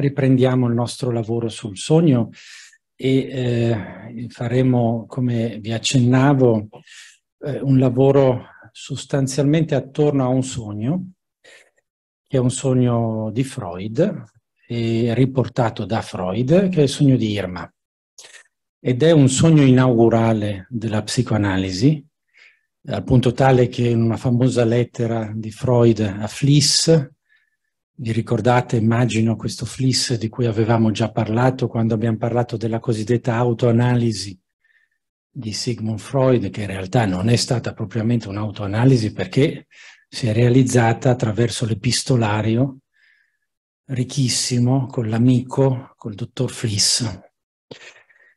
riprendiamo il nostro lavoro sul sogno e eh, faremo, come vi accennavo, eh, un lavoro sostanzialmente attorno a un sogno, che è un sogno di Freud, riportato da Freud, che è il sogno di Irma. Ed è un sogno inaugurale della psicoanalisi, al punto tale che in una famosa lettera di Freud a Fliss, vi ricordate, immagino, questo fliss di cui avevamo già parlato quando abbiamo parlato della cosiddetta autoanalisi di Sigmund Freud, che in realtà non è stata propriamente un'autoanalisi perché si è realizzata attraverso l'epistolario ricchissimo con l'amico, col dottor Fliss.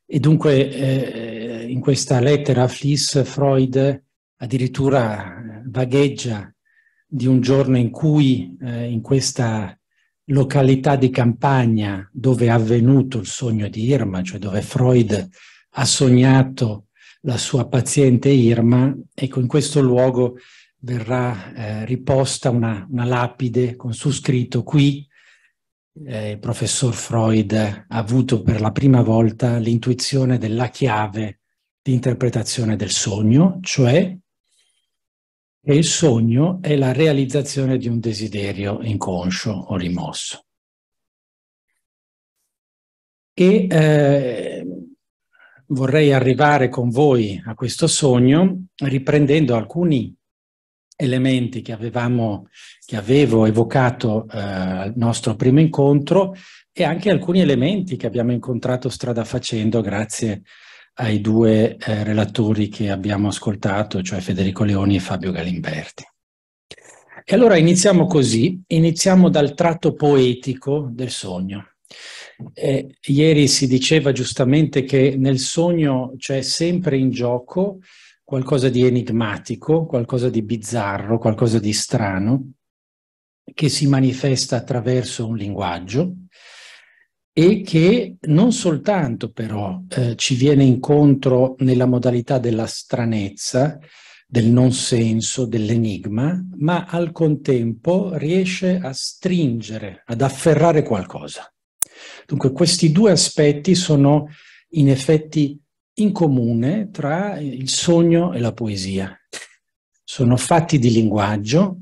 E dunque eh, in questa lettera a Fliss Freud addirittura vagheggia di un giorno in cui eh, in questa località di campagna dove è avvenuto il sogno di Irma, cioè dove Freud ha sognato la sua paziente Irma, ecco in questo luogo verrà eh, riposta una, una, lapide con su scritto qui eh, il professor Freud ha avuto per la prima volta l'intuizione della chiave di interpretazione del sogno, cioè e il sogno è la realizzazione di un desiderio inconscio o rimosso. E eh, vorrei arrivare con voi a questo sogno riprendendo alcuni elementi che, avevamo, che avevo evocato eh, al nostro primo incontro e anche alcuni elementi che abbiamo incontrato strada facendo grazie a ai due eh, relatori che abbiamo ascoltato, cioè Federico Leoni e Fabio Galimberti. E allora iniziamo così, iniziamo dal tratto poetico del sogno. Eh, ieri si diceva giustamente che nel sogno c'è sempre in gioco qualcosa di enigmatico, qualcosa di bizzarro, qualcosa di strano, che si manifesta attraverso un linguaggio, e che non soltanto però eh, ci viene incontro nella modalità della stranezza, del non senso, dell'enigma, ma al contempo riesce a stringere, ad afferrare qualcosa. Dunque questi due aspetti sono in effetti in comune tra il sogno e la poesia. Sono fatti di linguaggio,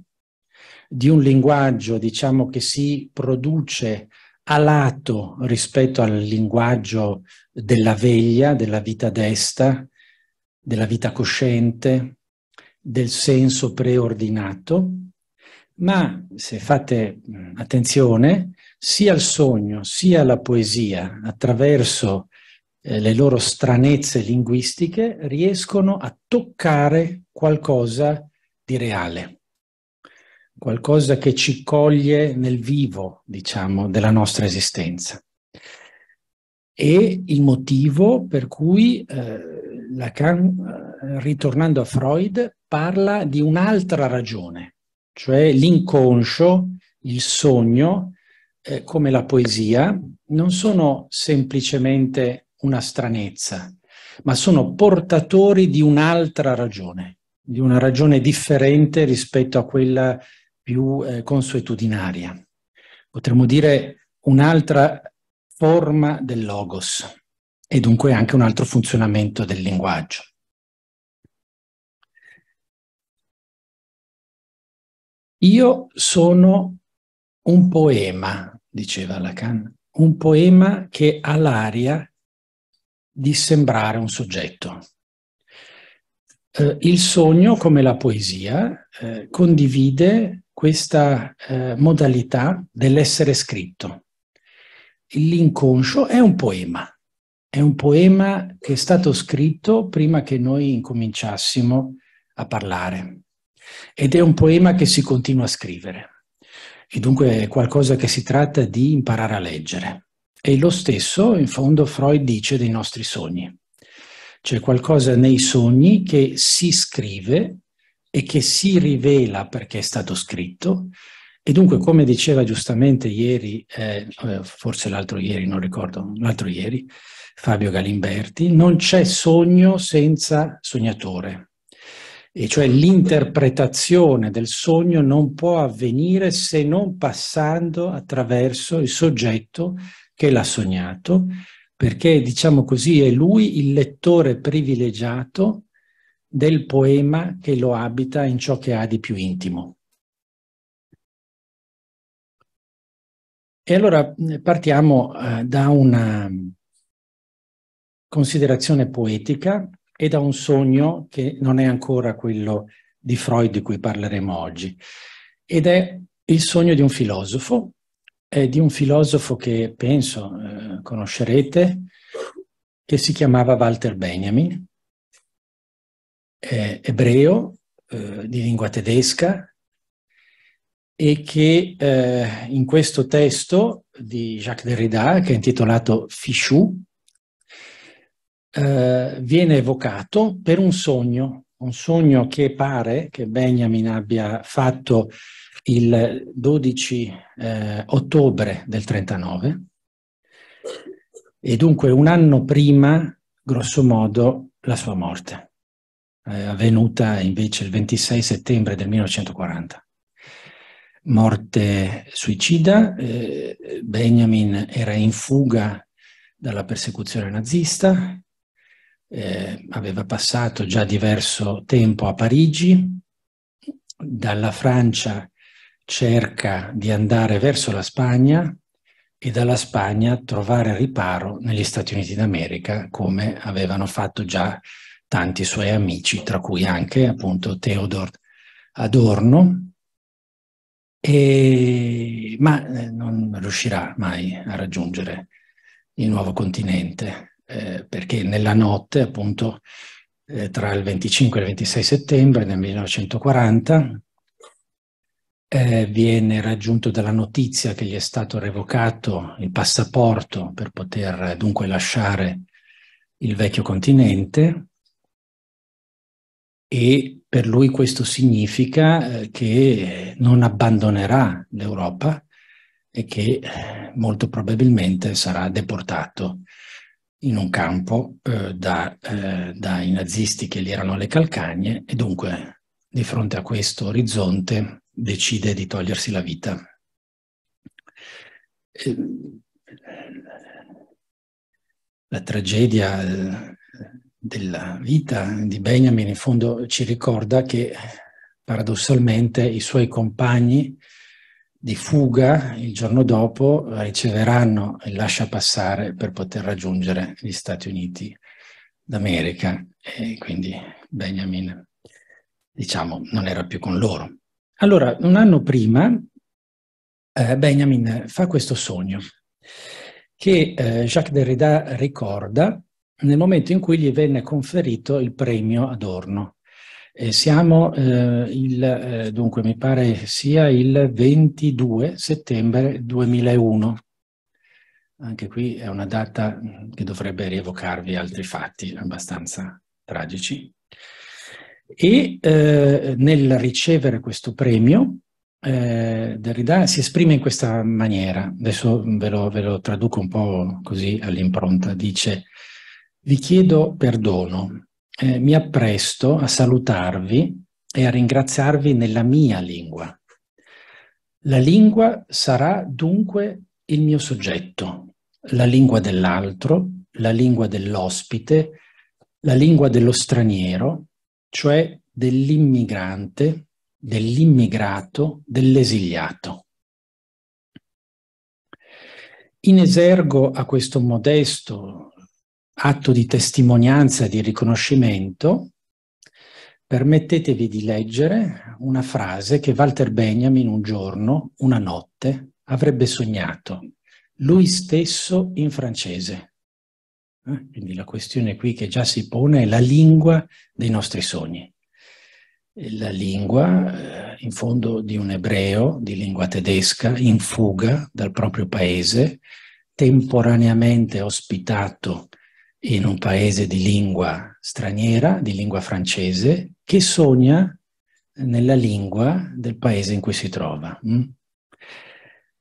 di un linguaggio diciamo che si produce alato rispetto al linguaggio della veglia, della vita desta, della vita cosciente, del senso preordinato, ma se fate mm, attenzione, sia il sogno sia la poesia, attraverso eh, le loro stranezze linguistiche, riescono a toccare qualcosa di reale qualcosa che ci coglie nel vivo, diciamo, della nostra esistenza. E il motivo per cui eh, Lacan, eh, ritornando a Freud, parla di un'altra ragione, cioè l'inconscio, il sogno, eh, come la poesia, non sono semplicemente una stranezza, ma sono portatori di un'altra ragione, di una ragione differente rispetto a quella più eh, consuetudinaria. Potremmo dire un'altra forma del logos e dunque anche un altro funzionamento del linguaggio. Io sono un poema, diceva Lacan, un poema che ha l'aria di sembrare un soggetto. Eh, il sogno, come la poesia, eh, condivide questa eh, modalità dell'essere scritto. L'inconscio è un poema, è un poema che è stato scritto prima che noi incominciassimo a parlare ed è un poema che si continua a scrivere e dunque è qualcosa che si tratta di imparare a leggere. E lo stesso, in fondo, Freud dice dei nostri sogni. C'è qualcosa nei sogni che si scrive e che si rivela perché è stato scritto. E dunque, come diceva giustamente ieri, eh, eh, forse l'altro ieri, non ricordo, l'altro ieri, Fabio Galimberti, non c'è sogno senza sognatore. E cioè l'interpretazione del sogno non può avvenire se non passando attraverso il soggetto che l'ha sognato, perché diciamo così è lui il lettore privilegiato del poema che lo abita in ciò che ha di più intimo. E allora eh, partiamo eh, da una considerazione poetica e da un sogno che non è ancora quello di Freud di cui parleremo oggi, ed è il sogno di un filosofo, eh, di un filosofo che penso eh, conoscerete, che si chiamava Walter Benjamin, eh, ebreo eh, di lingua tedesca e che eh, in questo testo di Jacques Derrida, che è intitolato Fichou, eh, viene evocato per un sogno, un sogno che pare che Benjamin abbia fatto il 12 eh, ottobre del 39 e dunque un anno prima, grosso modo, la sua morte eh, avvenuta invece il 26 settembre del 1940. Morte suicida, eh, Benjamin era in fuga dalla persecuzione nazista, eh, aveva passato già diverso tempo a Parigi, dalla Francia cerca di andare verso la Spagna e dalla Spagna trovare riparo negli Stati Uniti d'America, come avevano fatto già tanti suoi amici, tra cui anche appunto Theodor Adorno, e, ma eh, non riuscirà mai a raggiungere il nuovo continente, eh, perché nella notte, appunto, eh, tra il 25 e il 26 settembre del 1940, eh, viene raggiunto dalla notizia che gli è stato revocato il passaporto per poter dunque lasciare il vecchio continente e per lui questo significa eh, che non abbandonerà l'Europa e che eh, molto probabilmente sarà deportato in un campo eh, da, eh, dai nazisti che gli erano alle calcagne e dunque di fronte a questo orizzonte decide di togliersi la vita. Eh, la tragedia della vita di Benjamin in fondo ci ricorda che paradossalmente i suoi compagni di fuga il giorno dopo riceveranno il lascia passare per poter raggiungere gli Stati Uniti d'America e quindi Benjamin diciamo non era più con loro. Allora, un anno prima eh, Benjamin fa questo sogno che eh, Jacques Derrida ricorda nel momento in cui gli venne conferito il premio Adorno. E eh, siamo, eh, il, eh, dunque mi pare sia il 22 settembre 2001. Anche qui è una data che dovrebbe rievocarvi altri fatti abbastanza tragici. E eh, nel ricevere questo premio, eh, Derrida si esprime in questa maniera. Adesso ve lo, ve lo traduco un po' così all'impronta. Dice vi chiedo perdono. Eh, mi appresto a salutarvi e a ringraziarvi nella mia lingua. La lingua sarà dunque il mio soggetto, la lingua dell'altro, la lingua dell'ospite, la lingua dello straniero, cioè dell'immigrante, dell'immigrato, dell'esiliato. In esergo a questo modesto atto di testimonianza e di riconoscimento, permettetevi di leggere una frase che Walter Benjamin un giorno, una notte, avrebbe sognato, lui stesso in francese. Eh, quindi la questione qui che già si pone è la lingua dei nostri sogni. La lingua, eh, in fondo, di un ebreo di lingua tedesca in fuga dal proprio paese, temporaneamente ospitato in un paese di lingua straniera, di lingua francese, che sogna nella lingua del paese in cui si trova. Mm?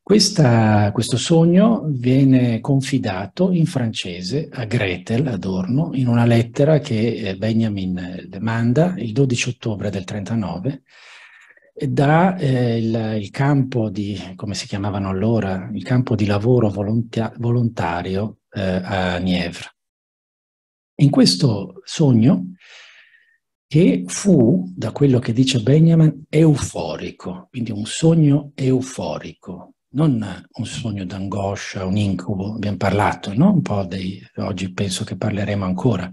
Questa, questo sogno viene confidato in francese a Gretel Adorno in una lettera che eh, Benjamin eh, demanda il 12 ottobre del 39 da eh, il, il, campo di, come si chiamavano allora, il campo di lavoro volontia, volontario eh, a Nièvre. In questo sogno, che fu, da quello che dice Benjamin, euforico, quindi un sogno euforico, non un sogno d'angoscia, un incubo, abbiamo parlato, no? Un po' dei, oggi penso che parleremo ancora,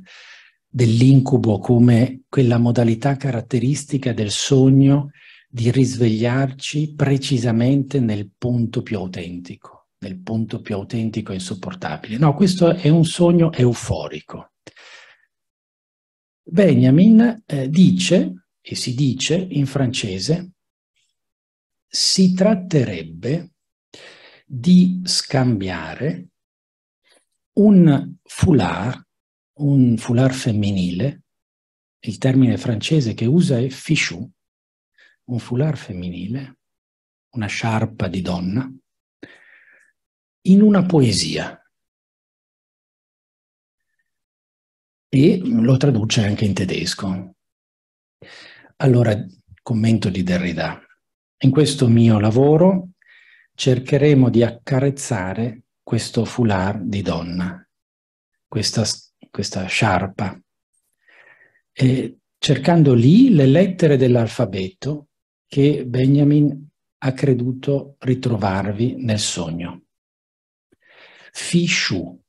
dell'incubo come quella modalità caratteristica del sogno di risvegliarci precisamente nel punto più autentico, nel punto più autentico e insopportabile. No, questo è un sogno euforico. Benjamin eh, dice, e si dice in francese, si tratterebbe di scambiare un foulard, un foulard femminile, il termine francese che usa è fichu, un foulard femminile, una sciarpa di donna, in una poesia. e lo traduce anche in tedesco. Allora, commento di Derrida. In questo mio lavoro cercheremo di accarezzare questo foulard di donna, questa, questa sciarpa, e cercando lì le lettere dell'alfabeto che Benjamin ha creduto ritrovarvi nel sogno. Fishu,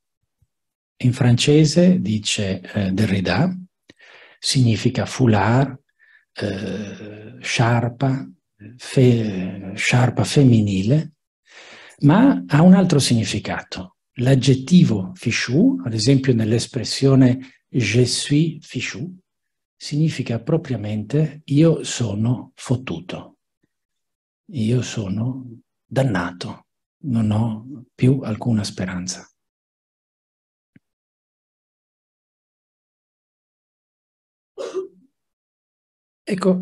in francese dice eh, derrida, significa foulard, eh, sciarpa, fe, sciarpa femminile, ma ha un altro significato. L'aggettivo fichu, ad esempio nell'espressione je suis fichu, significa propriamente io sono fottuto, io sono dannato, non ho più alcuna speranza. Ecco,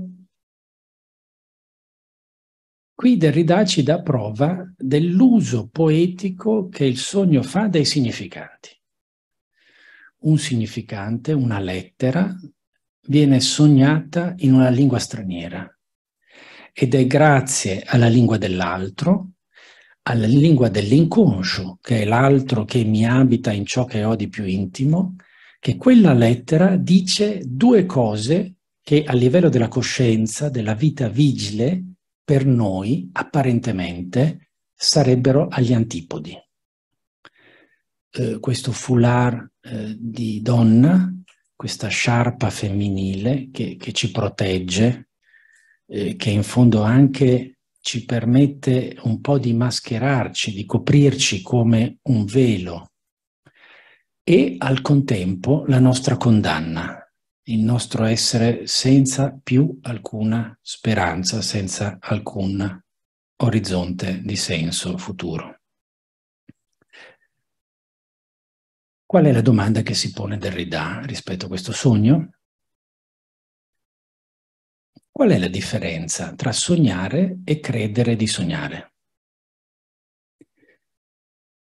qui Derrida ci dà prova dell'uso poetico che il sogno fa dei significanti. Un significante, una lettera, viene sognata in una lingua straniera ed è grazie alla lingua dell'altro, alla lingua dell'inconscio, che è l'altro che mi abita in ciò che ho di più intimo, che quella lettera dice due cose che a livello della coscienza, della vita vigile, per noi apparentemente sarebbero agli antipodi. Eh, questo foulard eh, di donna, questa sciarpa femminile che, che ci protegge, eh, che in fondo anche ci permette un po' di mascherarci, di coprirci come un velo, e al contempo la nostra condanna, il nostro essere senza più alcuna speranza, senza alcun orizzonte di senso futuro. Qual è la domanda che si pone Derrida rispetto a questo sogno? Qual è la differenza tra sognare e credere di sognare?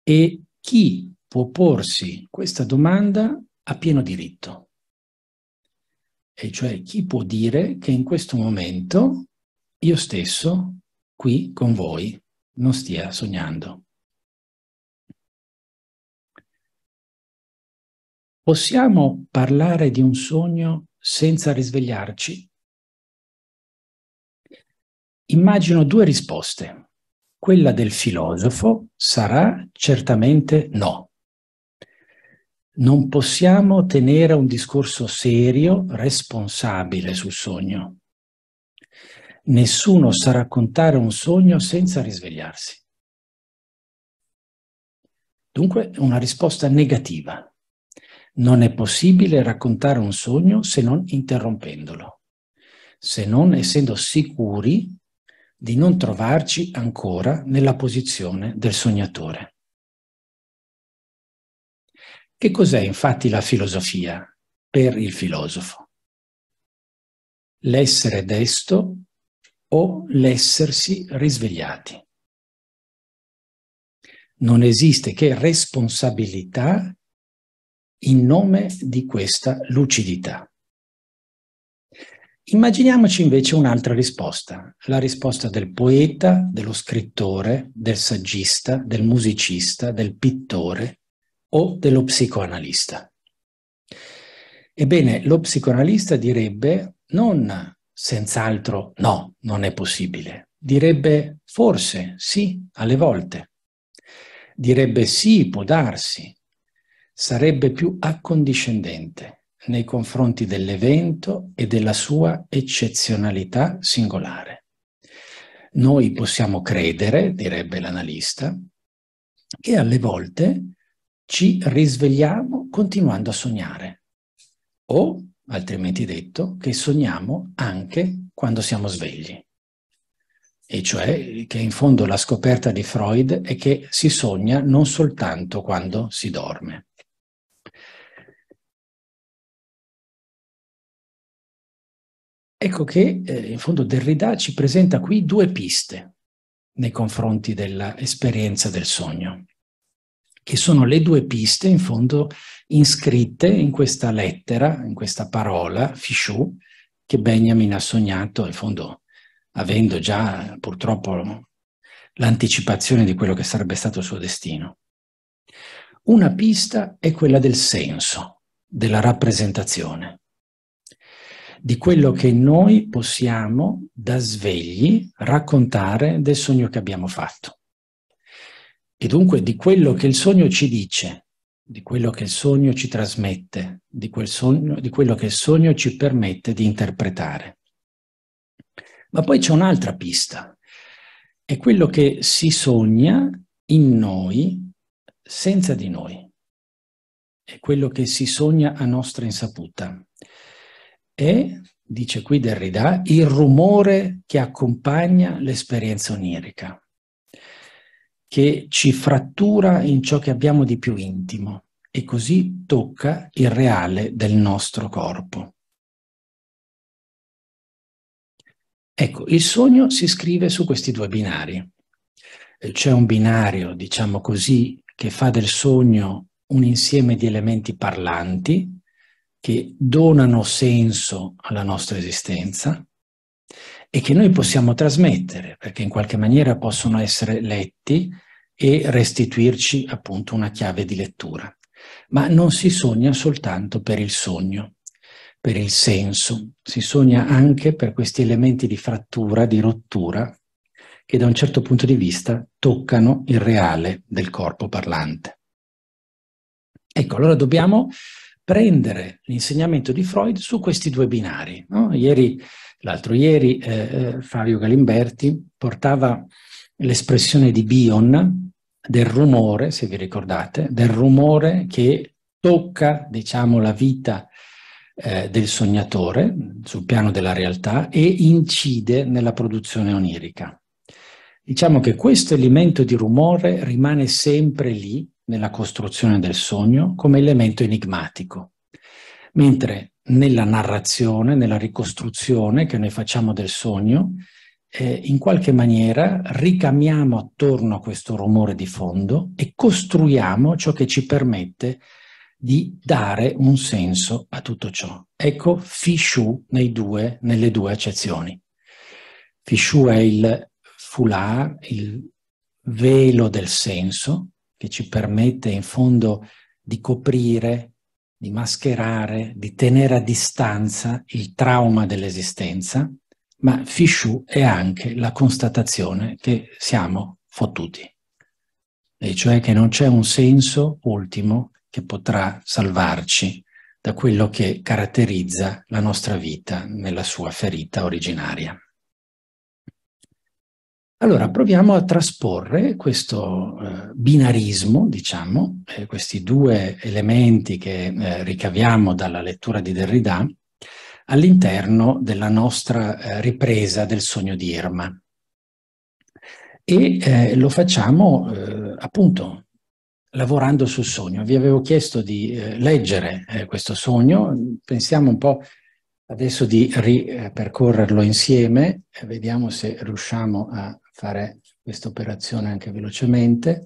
E chi può porsi questa domanda a pieno diritto? E cioè chi può dire che in questo momento io stesso, qui con voi, non stia sognando? Possiamo parlare di un sogno senza risvegliarci? Immagino due risposte. Quella del filosofo sarà certamente no non possiamo tenere un discorso serio, responsabile sul sogno. Nessuno sa raccontare un sogno senza risvegliarsi. Dunque, una risposta negativa. Non è possibile raccontare un sogno se non interrompendolo, se non essendo sicuri di non trovarci ancora nella posizione del sognatore. Che cos'è infatti la filosofia per il filosofo? L'essere desto o l'essersi risvegliati. Non esiste che responsabilità in nome di questa lucidità. Immaginiamoci invece un'altra risposta, la risposta del poeta, dello scrittore, del saggista, del musicista, del pittore, o dello psicoanalista. Ebbene, lo psicoanalista direbbe non senz'altro no, non è possibile, direbbe forse sì, alle volte, direbbe sì, può darsi, sarebbe più accondiscendente nei confronti dell'evento e della sua eccezionalità singolare. Noi possiamo credere, direbbe l'analista, che alle volte ci risvegliamo continuando a sognare o, altrimenti detto, che sogniamo anche quando siamo svegli. E cioè che in fondo la scoperta di Freud è che si sogna non soltanto quando si dorme. Ecco che eh, in fondo Derrida ci presenta qui due piste nei confronti dell'esperienza del sogno che sono le due piste in fondo iscritte in questa lettera, in questa parola, Fishu, che Benjamin ha sognato, in fondo avendo già purtroppo l'anticipazione di quello che sarebbe stato il suo destino. Una pista è quella del senso, della rappresentazione, di quello che noi possiamo da svegli raccontare del sogno che abbiamo fatto e dunque di quello che il sogno ci dice, di quello che il sogno ci trasmette, di, quel sogno, di quello che il sogno ci permette di interpretare. Ma poi c'è un'altra pista, è quello che si sogna in noi senza di noi, è quello che si sogna a nostra insaputa. È, dice qui Derrida, il rumore che accompagna l'esperienza onirica che ci frattura in ciò che abbiamo di più intimo e così tocca il reale del nostro corpo. Ecco, il sogno si scrive su questi due binari. C'è un binario, diciamo così, che fa del sogno un insieme di elementi parlanti che donano senso alla nostra esistenza e che noi possiamo trasmettere, perché in qualche maniera possono essere letti e restituirci appunto una chiave di lettura. Ma non si sogna soltanto per il sogno, per il senso, si sogna anche per questi elementi di frattura, di rottura, che da un certo punto di vista toccano il reale del corpo parlante. Ecco, allora dobbiamo prendere l'insegnamento di Freud su questi due binari. No? l'altro ieri, ieri eh, eh, Fabio Galimberti portava l'espressione di Bion del rumore, se vi ricordate, del rumore che tocca, diciamo, la vita eh, del sognatore sul piano della realtà e incide nella produzione onirica. Diciamo che questo elemento di rumore rimane sempre lì nella costruzione del sogno come elemento enigmatico, mentre nella narrazione, nella ricostruzione che noi facciamo del sogno, eh, in qualche maniera ricamiamo attorno a questo rumore di fondo e costruiamo ciò che ci permette di dare un senso a tutto ciò. Ecco Fishu nelle due accezioni. Fishu è il fulà, il velo del senso che ci permette in fondo di coprire, di mascherare, di tenere a distanza il trauma dell'esistenza ma fichu è anche la constatazione che siamo fottuti, e cioè che non c'è un senso ultimo che potrà salvarci da quello che caratterizza la nostra vita nella sua ferita originaria. Allora proviamo a trasporre questo eh, binarismo, diciamo, eh, questi due elementi che eh, ricaviamo dalla lettura di Derrida, all'interno della nostra eh, ripresa del sogno di Irma. E eh, lo facciamo eh, appunto lavorando sul sogno. Vi avevo chiesto di eh, leggere eh, questo sogno, pensiamo un po' adesso di ripercorrerlo insieme, vediamo se riusciamo a fare questa operazione anche velocemente.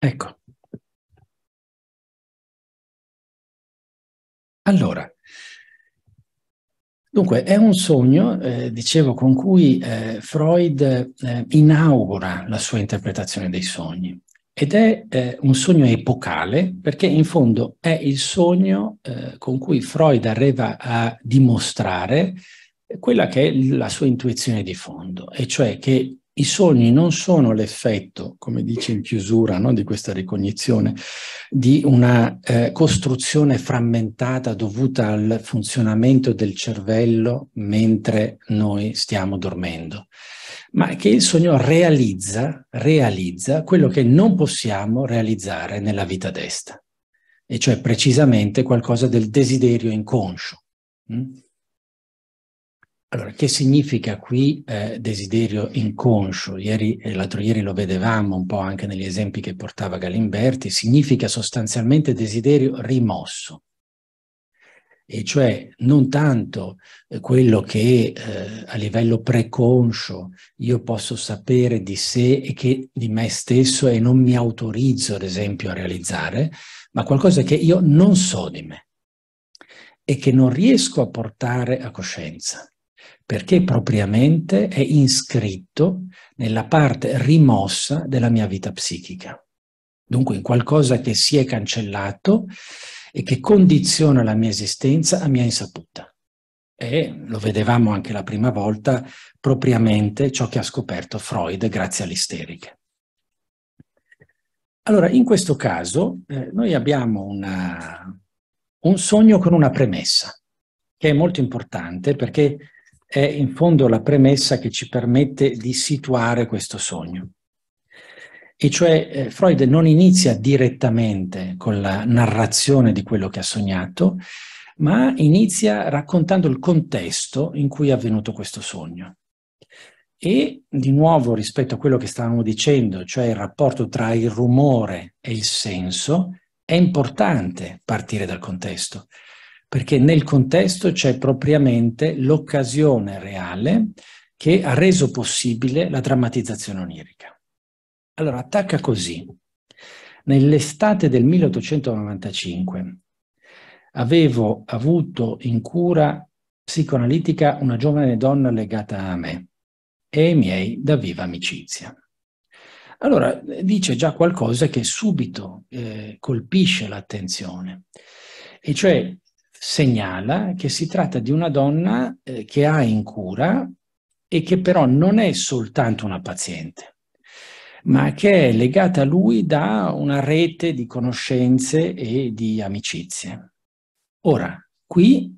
Ecco. Allora, Dunque, è un sogno, eh, dicevo, con cui eh, Freud eh, inaugura la sua interpretazione dei sogni. Ed è eh, un sogno epocale perché in fondo è il sogno eh, con cui Freud arriva a dimostrare quella che è la sua intuizione di fondo, e cioè che i sogni non sono l'effetto, come dice in chiusura no, di questa ricognizione, di una eh, costruzione frammentata dovuta al funzionamento del cervello mentre noi stiamo dormendo, ma che il sogno realizza, realizza quello che non possiamo realizzare nella vita desta, e cioè precisamente qualcosa del desiderio inconscio. Hm? Allora, che significa qui eh, desiderio inconscio? Ieri e eh, l'altro ieri lo vedevamo un po' anche negli esempi che portava Galimberti, significa sostanzialmente desiderio rimosso, e cioè non tanto eh, quello che eh, a livello preconscio io posso sapere di sé e che, di me stesso e non mi autorizzo, ad esempio, a realizzare, ma qualcosa che io non so di me e che non riesco a portare a coscienza perché propriamente è iscritto nella parte rimossa della mia vita psichica. Dunque in qualcosa che si è cancellato e che condiziona la mia esistenza a mia insaputa. E lo vedevamo anche la prima volta, propriamente ciò che ha scoperto Freud grazie all'isterica. Allora, in questo caso eh, noi abbiamo una, un sogno con una premessa, che è molto importante perché è in fondo la premessa che ci permette di situare questo sogno. E cioè eh, Freud non inizia direttamente con la narrazione di quello che ha sognato, ma inizia raccontando il contesto in cui è avvenuto questo sogno. E di nuovo rispetto a quello che stavamo dicendo, cioè il rapporto tra il rumore e il senso, è importante partire dal contesto, perché nel contesto c'è propriamente l'occasione reale che ha reso possibile la drammatizzazione onirica. Allora, attacca così. Nell'estate del 1895 avevo avuto in cura psicoanalitica una giovane donna legata a me e ai miei da viva amicizia. Allora, dice già qualcosa che subito eh, colpisce l'attenzione, e cioè segnala che si tratta di una donna eh, che ha in cura e che però non è soltanto una paziente, ma che è legata a lui da una rete di conoscenze e di amicizie. Ora, qui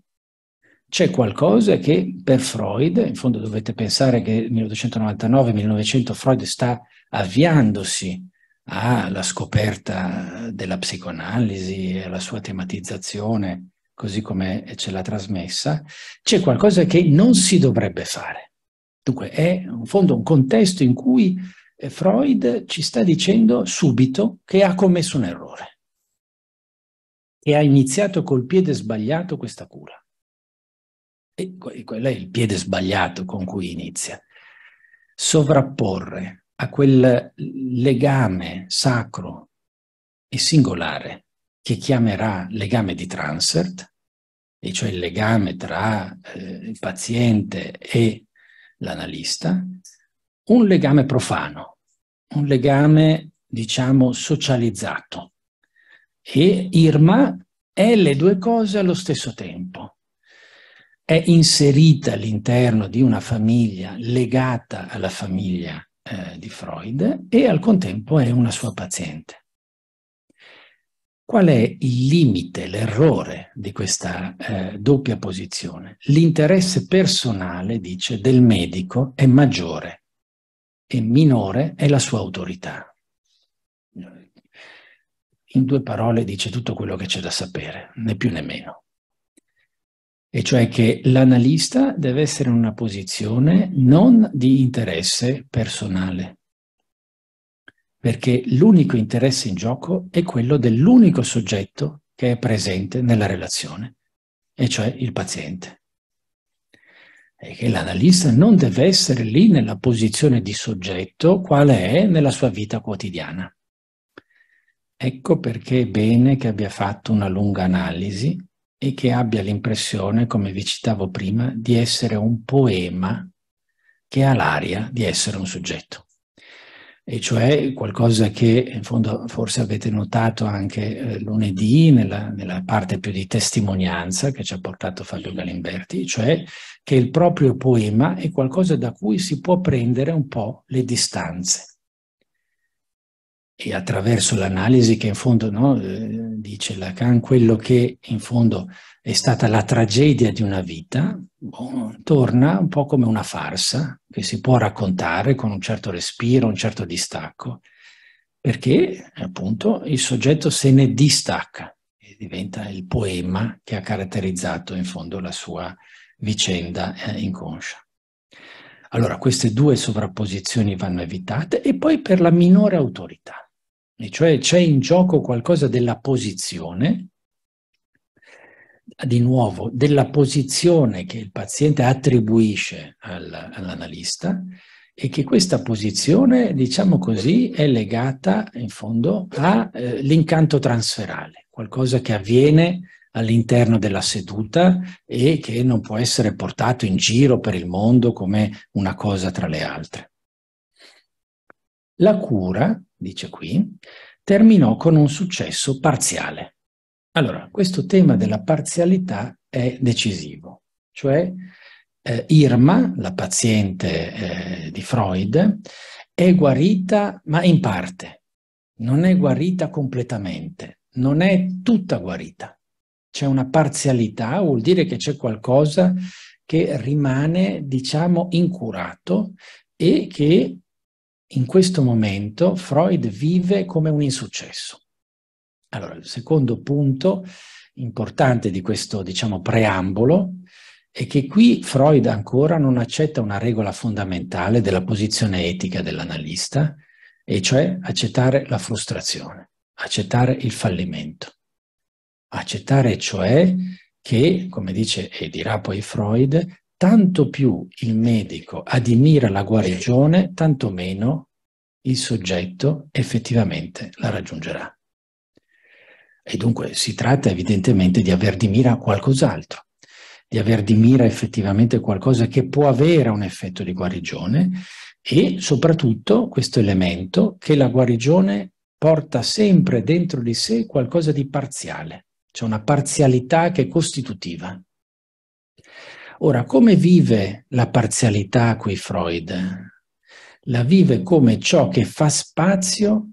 c'è qualcosa che per Freud, in fondo dovete pensare che nel 1899-1900 Freud sta avviandosi alla scoperta della psicoanalisi e alla sua tematizzazione così come ce l'ha trasmessa, c'è qualcosa che non si dovrebbe fare. Dunque è in fondo un contesto in cui eh, Freud ci sta dicendo subito che ha commesso un errore, e ha iniziato col piede sbagliato questa cura. E quello è il piede sbagliato con cui inizia. Sovrapporre a quel legame sacro e singolare che chiamerà legame di transert, e cioè il legame tra eh, il paziente e l'analista, un legame profano, un legame, diciamo, socializzato. E Irma è le due cose allo stesso tempo. È inserita all'interno di una famiglia legata alla famiglia eh, di Freud e al contempo è una sua paziente. Qual è il limite, l'errore di questa eh, doppia posizione? L'interesse personale, dice, del medico è maggiore e minore è la sua autorità. In due parole dice tutto quello che c'è da sapere, né più né meno. E cioè che l'analista deve essere in una posizione non di interesse personale, perché l'unico interesse in gioco è quello dell'unico soggetto che è presente nella relazione, e cioè il paziente. E che l'analista non deve essere lì nella posizione di soggetto quale è nella sua vita quotidiana. Ecco perché è bene che abbia fatto una lunga analisi e che abbia l'impressione, come vi citavo prima, di essere un poema che ha l'aria di essere un soggetto e cioè qualcosa che in fondo forse avete notato anche eh, lunedì nella, nella, parte più di testimonianza che ci ha portato Fabio Galimberti, cioè che il proprio poema è qualcosa da cui si può prendere un po' le distanze e attraverso l'analisi che in fondo no, eh, dice Lacan, quello che in fondo è stata la tragedia di una vita, boh, torna un po' come una farsa che si può raccontare con un certo respiro, un certo distacco, perché appunto il soggetto se ne distacca e diventa il poema che ha caratterizzato in fondo la sua vicenda eh, inconscia. Allora queste due sovrapposizioni vanno evitate e poi per la minore autorità e cioè c'è in gioco qualcosa della posizione, di nuovo, della posizione che il paziente attribuisce al, all'analista e che questa posizione, diciamo così, è legata in fondo all'incanto eh, transferale, qualcosa che avviene all'interno della seduta e che non può essere portato in giro per il mondo come una cosa tra le altre. La cura dice qui, terminò con un successo parziale. Allora, questo tema della parzialità è decisivo, cioè eh, Irma, la paziente eh, di Freud, è guarita ma in parte, non è guarita completamente, non è tutta guarita. C'è una parzialità, vuol dire che c'è qualcosa che rimane, diciamo, incurato e che in questo momento Freud vive come un insuccesso. Allora, il secondo punto importante di questo, diciamo, preambolo è che qui Freud ancora non accetta una regola fondamentale della posizione etica dell'analista, e cioè accettare la frustrazione, accettare il fallimento. Accettare cioè che, come dice e dirà poi Freud, tanto più il medico admira la guarigione, tanto meno il soggetto effettivamente la raggiungerà. E dunque si tratta evidentemente di aver di mira qualcos'altro, di aver di mira effettivamente qualcosa che può avere un effetto di guarigione e soprattutto questo elemento che la guarigione porta sempre dentro di sé qualcosa di parziale, cioè una parzialità che è costitutiva. Ora, come vive la parzialità qui Freud? La vive come ciò che fa spazio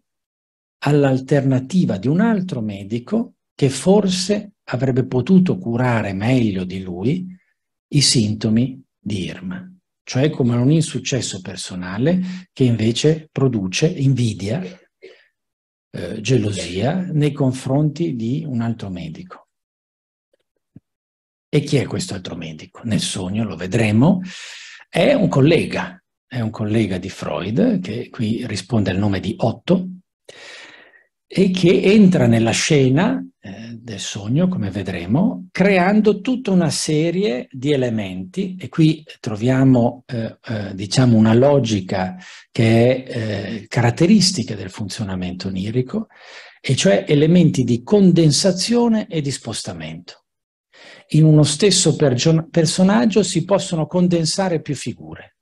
all'alternativa di un altro medico che forse avrebbe potuto curare meglio di lui i sintomi di Irma, cioè come un insuccesso personale che invece produce invidia, eh, gelosia nei confronti di un altro medico. E chi è questo altro medico? Nel sogno lo vedremo. È un collega, è un collega di Freud che qui risponde al nome di Otto e che entra nella scena eh, del sogno, come vedremo, creando tutta una serie di elementi e qui troviamo eh, eh, diciamo una logica che è eh, caratteristica del funzionamento onirico, e cioè elementi di condensazione e di spostamento in uno stesso personaggio si possono condensare più figure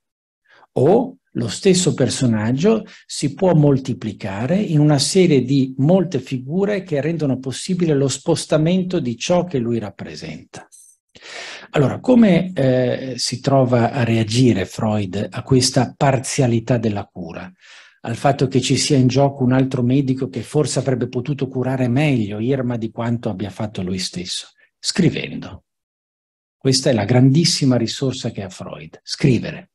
o lo stesso personaggio si può moltiplicare in una serie di molte figure che rendono possibile lo spostamento di ciò che lui rappresenta. Allora, come eh, si trova a reagire Freud a questa parzialità della cura? al fatto che ci sia in gioco un altro medico che forse avrebbe potuto curare meglio Irma di quanto abbia fatto lui stesso scrivendo. Questa è la grandissima risorsa che ha Freud, scrivere.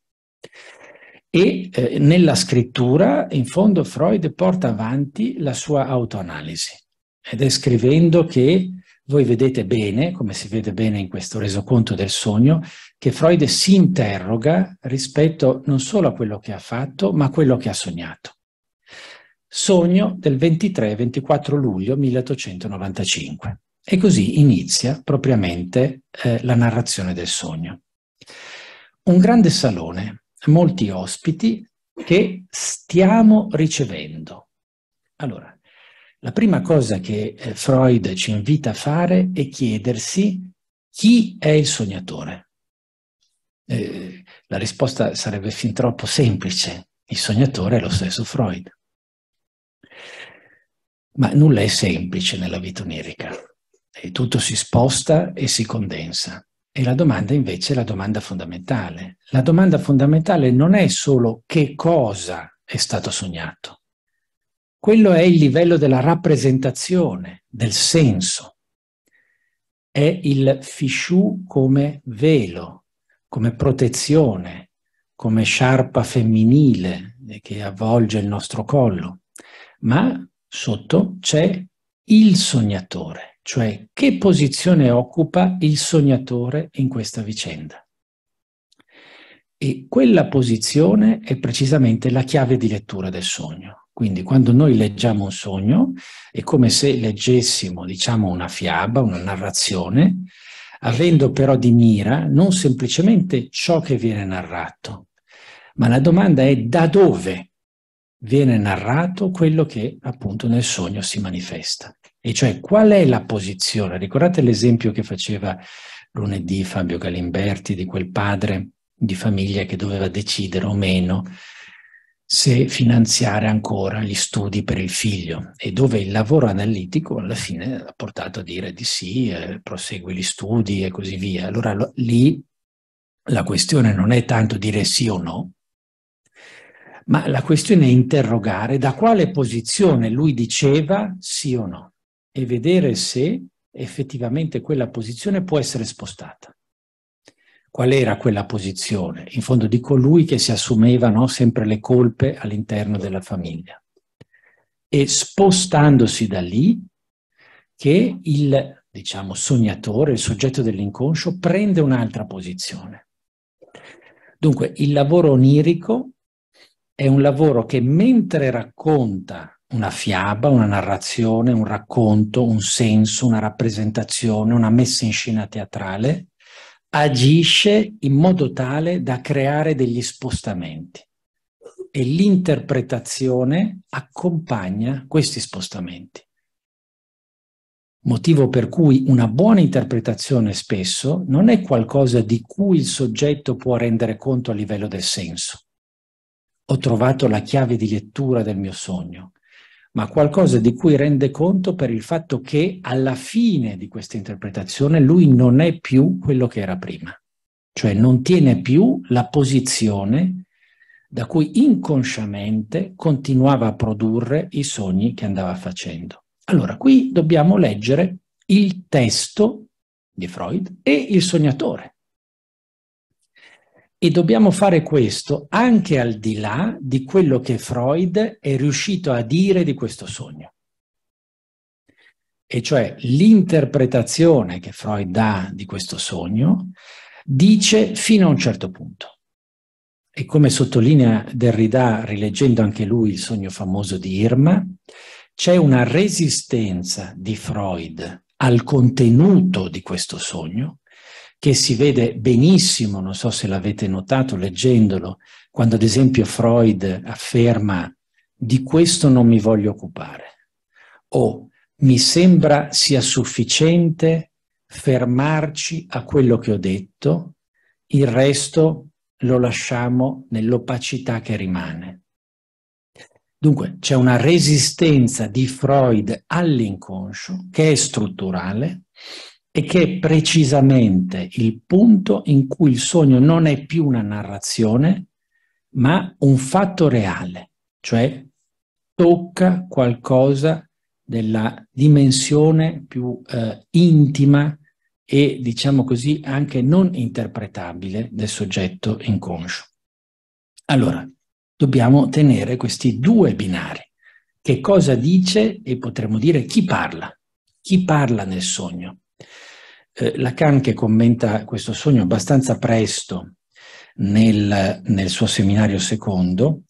E eh, nella scrittura, in fondo, Freud porta avanti la sua autoanalisi ed è scrivendo che voi vedete bene, come si vede bene in questo resoconto del sogno, che Freud si interroga rispetto non solo a quello che ha fatto, ma a quello che ha sognato. Sogno del 23-24 luglio 1895. E così inizia propriamente eh, la narrazione del sogno. Un grande salone, molti ospiti che stiamo ricevendo. Allora, la prima cosa che eh, Freud ci invita a fare è chiedersi chi è il sognatore. Eh, la risposta sarebbe fin troppo semplice. Il sognatore è lo stesso Freud. Ma nulla è semplice nella vita onirica e tutto si sposta e si condensa. E la domanda invece è la domanda fondamentale. La domanda fondamentale non è solo che cosa è stato sognato. Quello è il livello della rappresentazione, del senso. È il fisciù come velo, come protezione, come sciarpa femminile che avvolge il nostro collo. Ma sotto c'è il sognatore cioè che posizione occupa il sognatore in questa vicenda. E quella posizione è precisamente la chiave di lettura del sogno. Quindi quando noi leggiamo un sogno è come se leggessimo, diciamo, una fiaba, una narrazione, avendo però di mira non semplicemente ciò che viene narrato, ma la domanda è da dove viene narrato quello che appunto nel sogno si manifesta. E cioè qual è la posizione? Ricordate l'esempio che faceva lunedì Fabio Galimberti di quel padre di famiglia che doveva decidere o meno se finanziare ancora gli studi per il figlio e dove il lavoro analitico alla fine ha portato a dire di sì, eh, prosegui gli studi e così via. Allora lo, lì la questione non è tanto dire sì o no, ma la questione è interrogare da quale posizione lui diceva sì o no e vedere se effettivamente quella posizione può essere spostata. Qual era quella posizione? In fondo di colui che si assumeva no, sempre le colpe all'interno della famiglia. E spostandosi da lì che il diciamo, sognatore, il soggetto dell'inconscio, prende un'altra posizione. Dunque, il lavoro onirico è un lavoro che mentre racconta una fiaba, una narrazione, un racconto, un senso, una rappresentazione, una messa in scena teatrale, agisce in modo tale da creare degli spostamenti e l'interpretazione accompagna questi spostamenti. Motivo per cui una buona interpretazione spesso non è qualcosa di cui il soggetto può rendere conto a livello del senso. Ho trovato la chiave di lettura del mio sogno, ma qualcosa di cui rende conto per il fatto che alla fine di questa interpretazione lui non è più quello che era prima, cioè non tiene più la posizione da cui inconsciamente continuava a produrre i sogni che andava facendo. Allora, qui dobbiamo leggere il testo di Freud e il sognatore. E dobbiamo fare questo anche al di là di quello che Freud è riuscito a dire di questo sogno. E cioè l'interpretazione che Freud dà di questo sogno dice fino a un certo punto. E come sottolinea Derrida, rileggendo anche lui il sogno famoso di Irma, c'è una resistenza di Freud al contenuto di questo sogno che si vede benissimo, non so se l'avete notato leggendolo, quando ad esempio Freud afferma di questo non mi voglio occupare o mi sembra sia sufficiente fermarci a quello che ho detto, il resto lo lasciamo nell'opacità che rimane. Dunque c'è una resistenza di Freud all'inconscio che è strutturale e che è precisamente il punto in cui il sogno non è più una narrazione, ma un fatto reale, cioè tocca qualcosa della dimensione più eh, intima e, diciamo così, anche non interpretabile del soggetto inconscio. Allora, dobbiamo tenere questi due binari. Che cosa dice e potremmo dire chi parla? Chi parla nel sogno? Eh, Lacan che commenta questo sogno abbastanza presto nel, nel suo seminario secondo,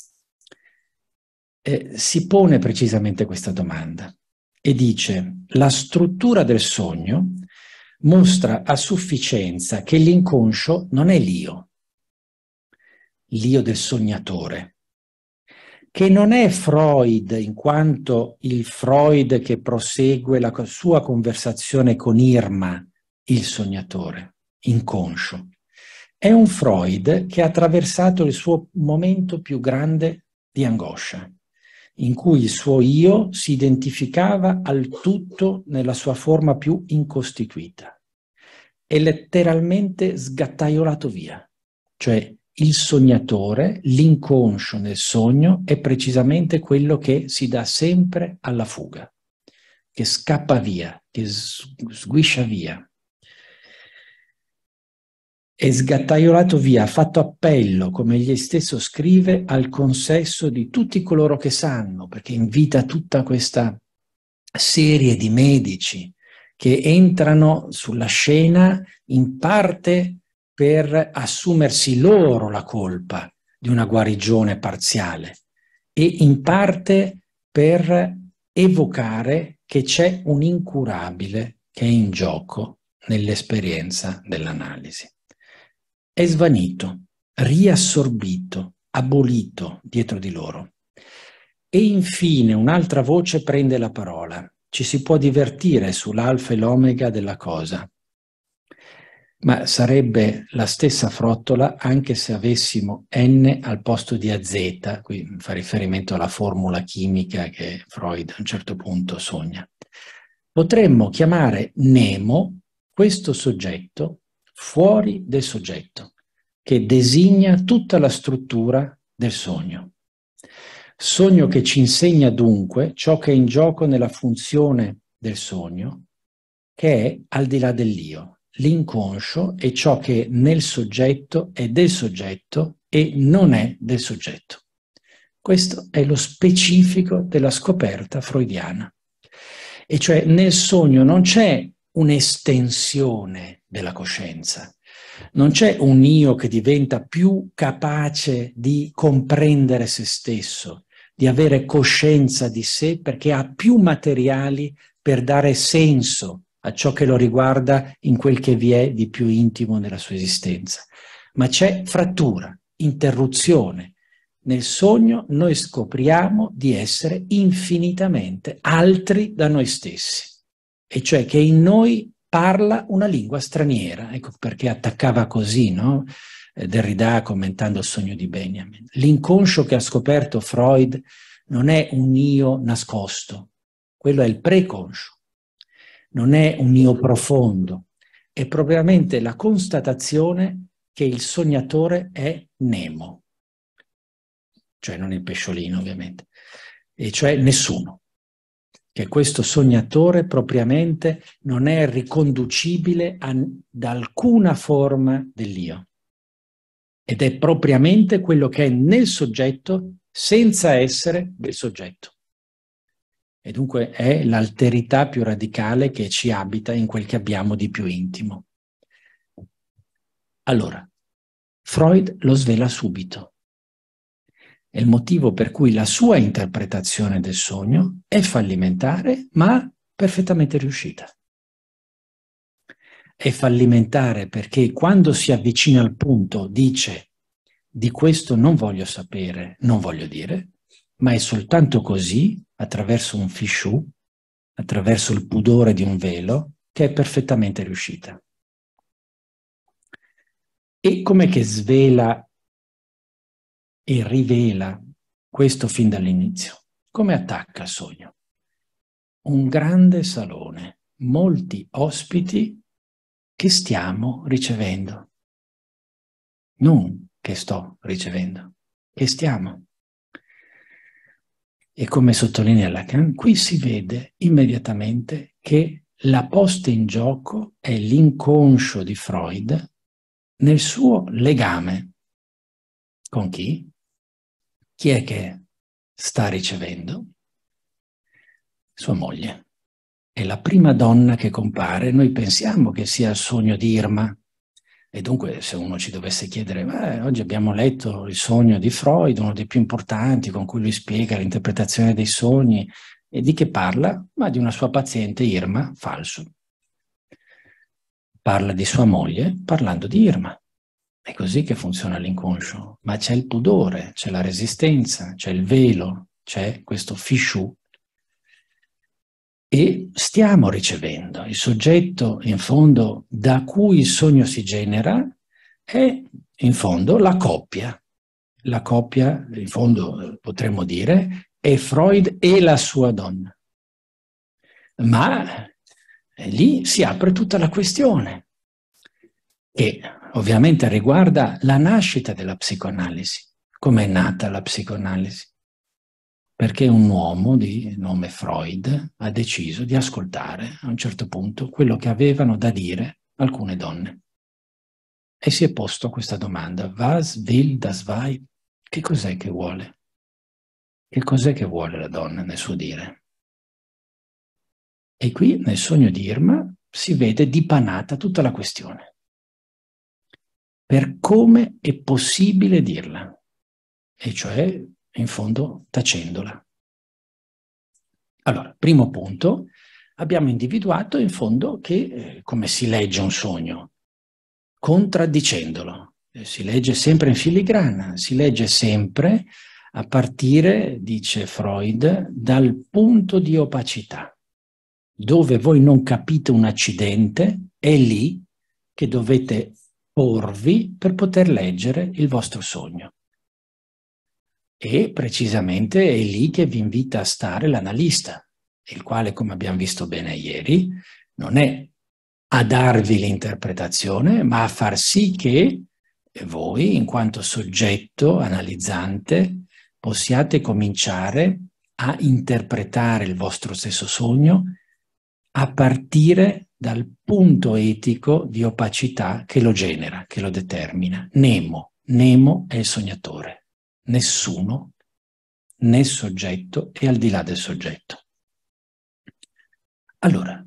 eh, si pone precisamente questa domanda e dice la struttura del sogno mostra a sufficienza che l'inconscio non è l'io, l'io del sognatore, che non è Freud in quanto il Freud che prosegue la sua conversazione con Irma il sognatore, inconscio. È un Freud che ha attraversato il suo momento più grande di angoscia, in cui il suo io si identificava al tutto nella sua forma più incostituita. È letteralmente sgattaiolato via, cioè il sognatore, l'inconscio nel sogno, è precisamente quello che si dà sempre alla fuga, che scappa via, che sguiscia via, e sgattaiolato via, ha fatto appello, come egli stesso scrive, al consesso di tutti coloro che sanno, perché invita tutta questa serie di medici che entrano sulla scena in parte per assumersi loro la colpa di una guarigione parziale e in parte per evocare che c'è un incurabile che è in gioco nell'esperienza dell'analisi è svanito, riassorbito, abolito dietro di loro. E infine un'altra voce prende la parola. Ci si può divertire sull'alfa e l'omega della cosa, ma sarebbe la stessa frottola anche se avessimo n al posto di az, qui fa riferimento alla formula chimica che Freud a un certo punto sogna. Potremmo chiamare Nemo questo soggetto fuori del soggetto, che designa tutta la struttura del sogno. Sogno che ci insegna dunque ciò che è in gioco nella funzione del sogno, che è al di là dell'io, l'inconscio e ciò che nel soggetto è del soggetto e non è del soggetto. Questo è lo specifico della scoperta freudiana. E cioè nel sogno non c'è un'estensione della coscienza. Non c'è un io che diventa più capace di comprendere se stesso, di avere coscienza di sé perché ha più materiali per dare senso a ciò che lo riguarda in quel che vi è di più intimo nella sua esistenza. Ma c'è frattura, interruzione. Nel sogno noi scopriamo di essere infinitamente altri da noi stessi e cioè che in noi parla una lingua straniera. Ecco perché attaccava così, no? Eh, Derrida commentando il sogno di Benjamin. L'inconscio che ha scoperto Freud non è un io nascosto, quello è il preconscio, non è un io profondo, è propriamente la constatazione che il sognatore è Nemo, cioè non il pesciolino ovviamente, e cioè nessuno che questo sognatore propriamente non è riconducibile ad alcuna forma dell'io ed è propriamente quello che è nel soggetto senza essere del soggetto. E dunque è l'alterità più radicale che ci abita in quel che abbiamo di più intimo. Allora, Freud lo svela subito. È il motivo per cui la sua interpretazione del sogno è fallimentare, ma perfettamente riuscita. È fallimentare perché quando si avvicina al punto dice di questo non voglio sapere, non voglio dire, ma è soltanto così, attraverso un fichu, attraverso il pudore di un velo, che è perfettamente riuscita. E come che svela e rivela questo fin dall'inizio. Come attacca il sogno? Un grande salone, molti ospiti che stiamo ricevendo. Non che sto ricevendo, che stiamo. E come sottolinea Lacan, qui si vede immediatamente che la posta in gioco è l'inconscio di Freud nel suo legame. Con chi? Chi è che sta ricevendo? Sua moglie. È la prima donna che compare. Noi pensiamo che sia il sogno di Irma. E dunque se uno ci dovesse chiedere, beh, oggi abbiamo letto il sogno di Freud, uno dei più importanti, con cui lui spiega l'interpretazione dei sogni, e di che parla? Ma di una sua paziente Irma, falso. Parla di sua moglie parlando di Irma. È così che funziona l'inconscio, ma c'è il pudore, c'è la resistenza, c'è il velo, c'è questo fisciù. E stiamo ricevendo. Il soggetto, in fondo, da cui il sogno si genera, è, in fondo, la coppia. La coppia, in fondo, potremmo dire, è Freud e la sua donna. Ma lì si apre tutta la questione che ovviamente riguarda la nascita della psicoanalisi, come è nata la psicoanalisi. Perché un uomo di nome Freud ha deciso di ascoltare a un certo punto quello che avevano da dire alcune donne. E si è posto questa domanda, was will das Weib? Che cos'è che vuole? Che cos'è che vuole la donna nel suo dire? E qui nel sogno di Irma si vede dipanata tutta la questione per come è possibile dirla, e cioè in fondo tacendola. Allora, primo punto, abbiamo individuato in fondo che eh, come si legge un sogno, contraddicendolo. Eh, si legge sempre in filigrana, si legge sempre a partire, dice Freud, dal punto di opacità. Dove voi non capite un accidente, è lì che dovete porvi per poter leggere il vostro sogno. E precisamente è lì che vi invita a stare l'analista, il quale, come abbiamo visto bene ieri, non è a darvi l'interpretazione, ma a far sì che voi, in quanto soggetto analizzante, possiate cominciare a interpretare il vostro stesso sogno a partire dal punto etico di opacità che lo genera, che lo determina. Nemo, Nemo è il sognatore. Nessuno, né soggetto e al di là del soggetto. Allora,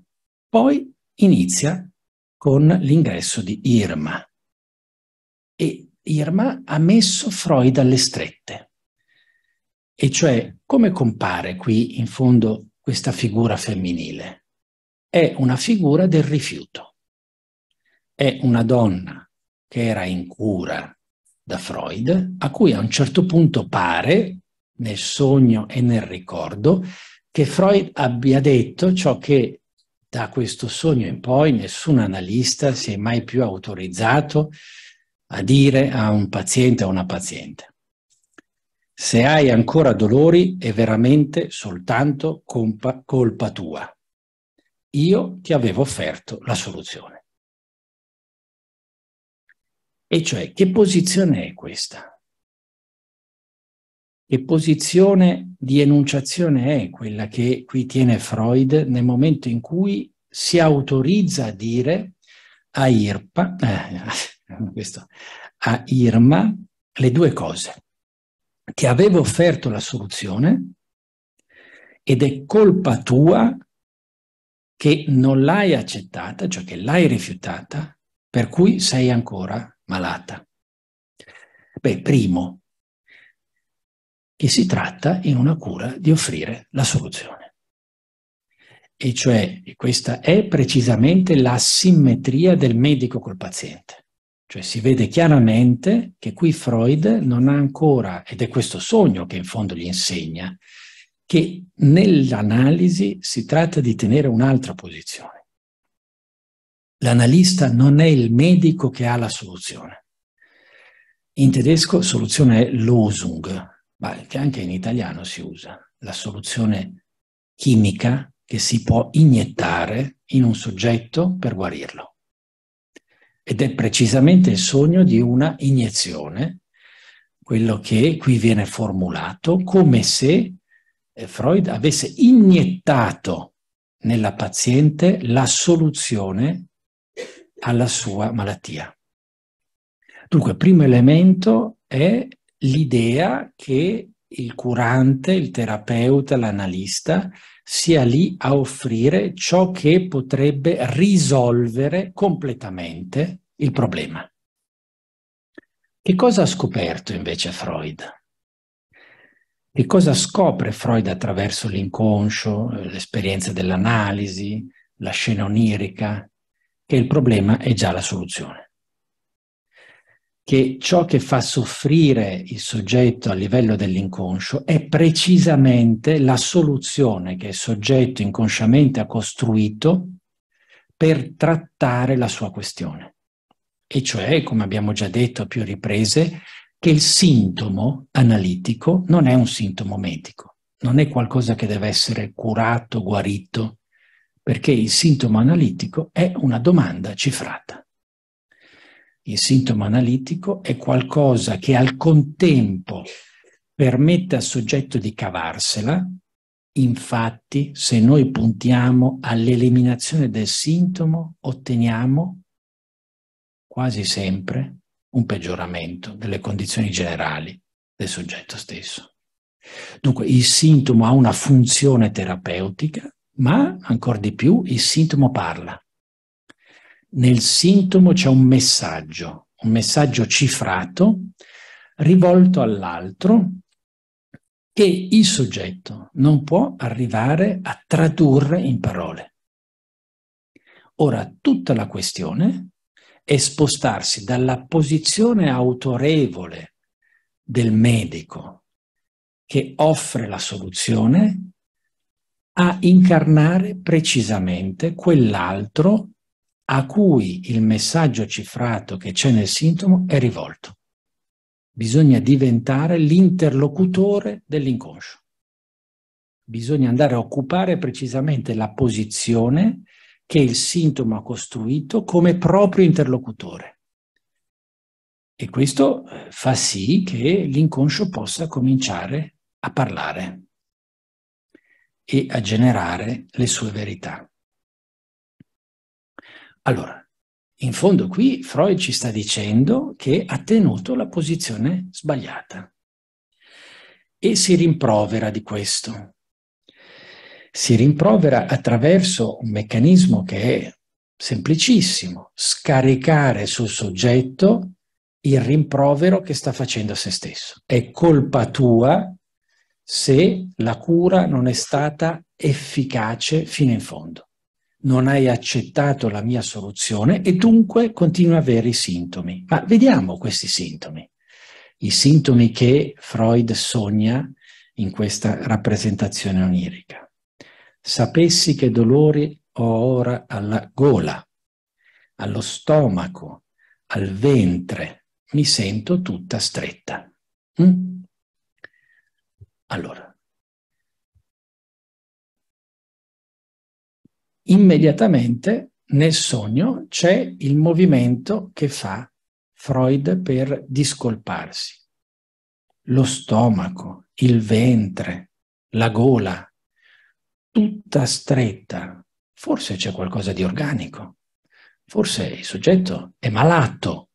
poi inizia con l'ingresso di Irma. E Irma ha messo Freud alle strette. E cioè, come compare qui in fondo questa figura femminile? è una figura del rifiuto. È una donna che era in cura da Freud, a cui a un certo punto pare, nel sogno e nel ricordo, che Freud abbia detto ciò che da questo sogno in poi nessun analista si è mai più autorizzato a dire a un paziente o a una paziente. Se hai ancora dolori è veramente soltanto colpa, tua io ti avevo offerto la soluzione. E cioè, che posizione è questa? Che posizione di enunciazione è quella che qui tiene Freud nel momento in cui si autorizza a dire a, Irpa, eh, questo, a Irma le due cose. Ti avevo offerto la soluzione ed è colpa tua che non l'hai accettata, cioè che l'hai rifiutata, per cui sei ancora malata. Beh, primo, che si tratta in una cura di offrire la soluzione. E cioè, e questa è precisamente la simmetria del medico col paziente. Cioè si vede chiaramente che qui Freud non ha ancora, ed è questo sogno che in fondo gli insegna, che nell'analisi si tratta di tenere un'altra posizione. L'analista non è il medico che ha la soluzione. In tedesco soluzione è Losung, ma che anche in italiano si usa, la soluzione chimica che si può iniettare in un soggetto per guarirlo. Ed è precisamente il sogno di una iniezione, quello che qui viene formulato come se eh, Freud avesse iniettato nella paziente la soluzione alla sua malattia. Dunque, primo elemento è l'idea che il curante, il terapeuta, l'analista sia lì a offrire ciò che potrebbe risolvere completamente il problema. Che cosa ha scoperto invece Freud? Che cosa scopre Freud attraverso l'inconscio, eh, l'esperienza dell'analisi, la scena onirica? Che il problema è già la soluzione. Che ciò che fa soffrire il soggetto a livello dell'inconscio è precisamente la soluzione che il soggetto inconsciamente ha costruito per trattare la sua questione. E cioè, come abbiamo già detto a più riprese, che il sintomo analitico non è un sintomo medico, non è qualcosa che deve essere curato, guarito, perché il sintomo analitico è una domanda cifrata. Il sintomo analitico è qualcosa che al contempo permette al soggetto di cavarsela. Infatti, se noi puntiamo all'eliminazione del sintomo, otteniamo quasi sempre un peggioramento delle condizioni generali del soggetto stesso. Dunque il sintomo ha una funzione terapeutica, ma ancora di più il sintomo parla. Nel sintomo c'è un messaggio, un messaggio cifrato rivolto all'altro che il soggetto non può arrivare a tradurre in parole. Ora, tutta la questione è spostarsi dalla posizione autorevole del medico che offre la soluzione a incarnare precisamente quell'altro a cui il messaggio cifrato che c'è nel sintomo è rivolto. Bisogna diventare l'interlocutore dell'inconscio. Bisogna andare a occupare precisamente la posizione che il sintomo ha costruito come proprio interlocutore. E questo eh, fa sì che l'inconscio possa cominciare a parlare e a generare le sue verità. Allora, in fondo qui Freud ci sta dicendo che ha tenuto la posizione sbagliata e si rimprovera di questo, si rimprovera attraverso un meccanismo che è semplicissimo, scaricare sul soggetto il rimprovero che sta facendo a se stesso. È colpa tua se la cura non è stata efficace fino in fondo. Non hai accettato la mia soluzione e dunque continui a avere i sintomi. Ma vediamo questi sintomi. I sintomi che Freud sogna in questa rappresentazione onirica sapessi che dolori ho ora alla gola, allo stomaco, al ventre, mi sento tutta stretta. Mm? Allora, immediatamente nel sogno c'è il movimento che fa Freud per discolparsi. Lo stomaco, il ventre, la gola, tutta stretta, forse c'è qualcosa di organico, forse il soggetto è malato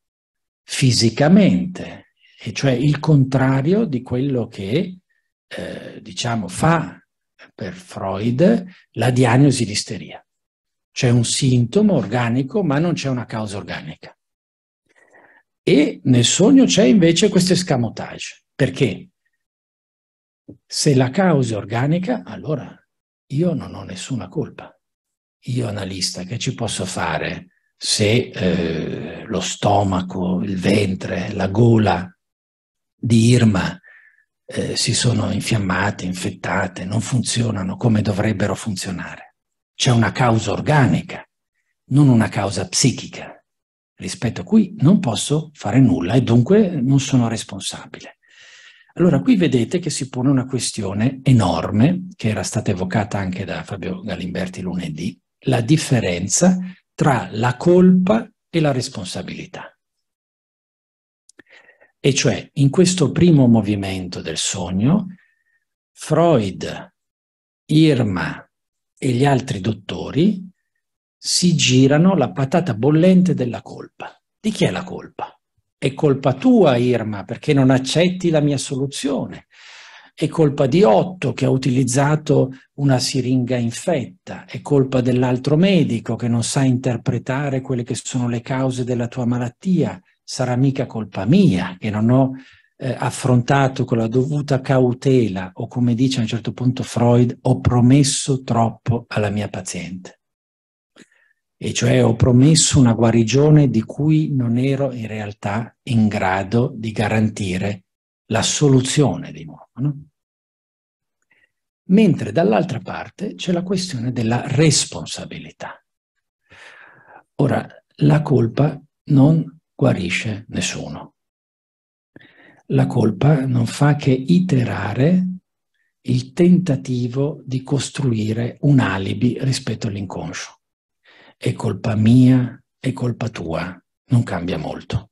fisicamente, e cioè il contrario di quello che eh, diciamo fa per Freud la diagnosi di isteria. C'è un sintomo organico, ma non c'è una causa organica. E nel sogno c'è invece questo escamotage, perché se la causa è organica, allora io non ho nessuna colpa. Io analista, che ci posso fare se eh, lo stomaco, il ventre, la gola di Irma eh, si sono infiammate, infettate, non funzionano come dovrebbero funzionare? C'è una causa organica, non una causa psichica, rispetto a cui non posso fare nulla e dunque non sono responsabile. Allora, qui vedete che si pone una questione enorme, che era stata evocata anche da Fabio Galimberti lunedì, la differenza tra la colpa e la responsabilità. E cioè, in questo primo movimento del sogno, Freud, Irma e gli altri dottori si girano la patata bollente della colpa. Di chi è la colpa? È colpa tua, Irma, perché non accetti la mia soluzione. È colpa di Otto che ha utilizzato una siringa infetta. È colpa dell'altro medico che non sa interpretare quelle che sono le cause della tua malattia. Sarà mica colpa mia che non ho eh, affrontato con la dovuta cautela o, come dice a un certo punto Freud, ho promesso troppo alla mia paziente e cioè ho promesso una guarigione di cui non ero in realtà in grado di garantire la soluzione di nuovo. No? Mentre dall'altra parte c'è la questione della responsabilità. Ora, la colpa non guarisce nessuno. La colpa non fa che iterare il tentativo di costruire un alibi rispetto all'inconscio è colpa mia, è colpa tua, non cambia molto.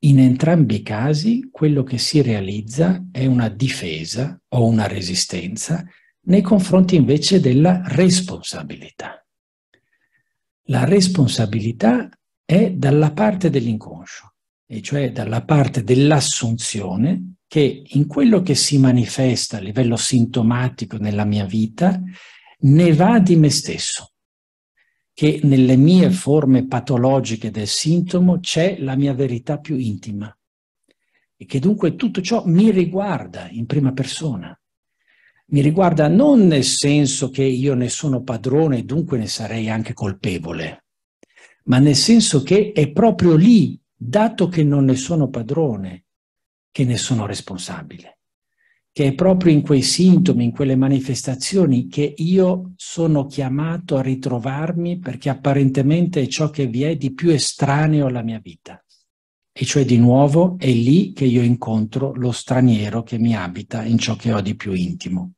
In entrambi i casi quello che si realizza è una difesa o una resistenza nei confronti invece della responsabilità. La responsabilità è dalla parte dell'inconscio, e cioè dalla parte dell'assunzione che in quello che si manifesta a livello sintomatico nella mia vita ne va di me stesso che nelle mie mm. forme patologiche del sintomo c'è la mia verità più intima e che dunque tutto ciò mi riguarda in prima persona. Mi riguarda non nel senso che io ne sono padrone e dunque ne sarei anche colpevole, ma nel senso che è proprio lì, dato che non ne sono padrone, che ne sono responsabile che è proprio in quei sintomi, in quelle manifestazioni che io sono chiamato a ritrovarmi perché apparentemente è ciò che vi è di più estraneo alla mia vita. E cioè di nuovo è lì che io incontro lo straniero che mi abita in ciò che ho di più intimo.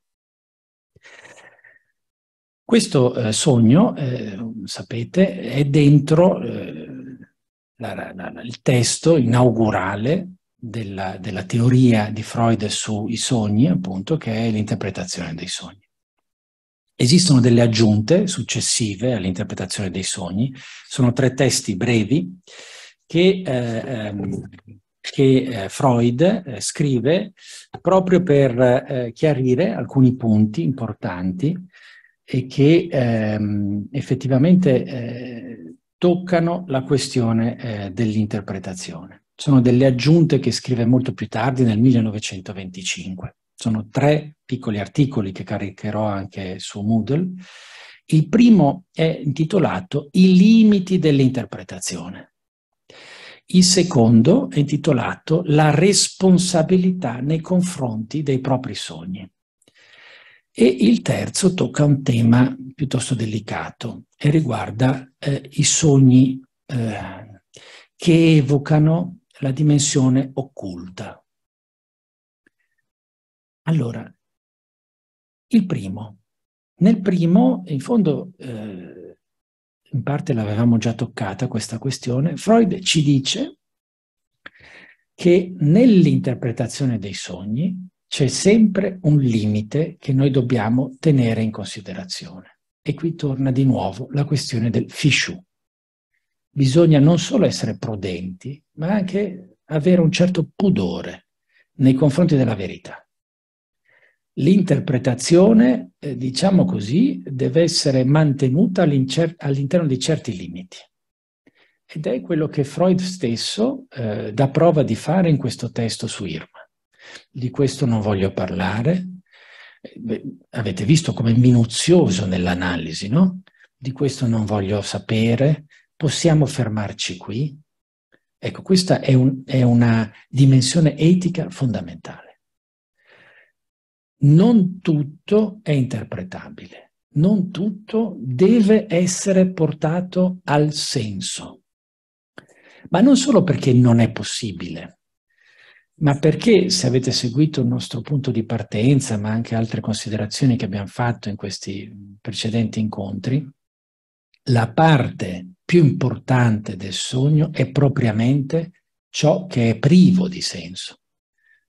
Questo eh, sogno, eh, sapete, è dentro eh, la, la, la, il testo inaugurale della, della teoria di Freud sui sogni, appunto, che è l'interpretazione dei sogni. Esistono delle aggiunte successive all'interpretazione dei sogni, sono tre testi brevi che, eh, ehm, che eh, Freud eh, scrive proprio per eh, chiarire alcuni punti importanti e che ehm, effettivamente toccano la questione dell'interpretazione sono delle aggiunte che scrive molto più tardi, nel 1925. Sono tre piccoli articoli che caricherò anche su Moodle. Il primo è intitolato I limiti dell'interpretazione. Il secondo è intitolato La responsabilità nei confronti dei propri sogni. E il terzo tocca un tema piuttosto delicato e riguarda eh, i sogni eh, che evocano la dimensione occulta. Allora, il primo. Nel primo, in fondo, eh, in parte l'avevamo già toccata questa questione, Freud ci dice che nell'interpretazione dei sogni c'è sempre un limite che noi dobbiamo tenere in considerazione. E qui torna di nuovo la questione del fichu bisogna non solo essere prudenti, ma anche avere un certo pudore nei confronti della verità. L'interpretazione, eh, diciamo così, deve essere mantenuta all'interno di certi limiti. Ed è quello che Freud stesso eh, dà prova di fare in questo testo su Irma. Di questo non voglio parlare. Eh, beh, avete visto come minuzioso nell'analisi, no? Di questo non voglio sapere, Possiamo fermarci qui? Ecco, questa è, un, è una dimensione etica fondamentale. Non tutto è interpretabile, non tutto deve essere portato al senso, ma non solo perché non è possibile, ma perché se avete seguito il nostro punto di partenza, ma anche altre considerazioni che abbiamo fatto in questi precedenti incontri, la parte più importante del sogno è propriamente ciò che è privo di senso,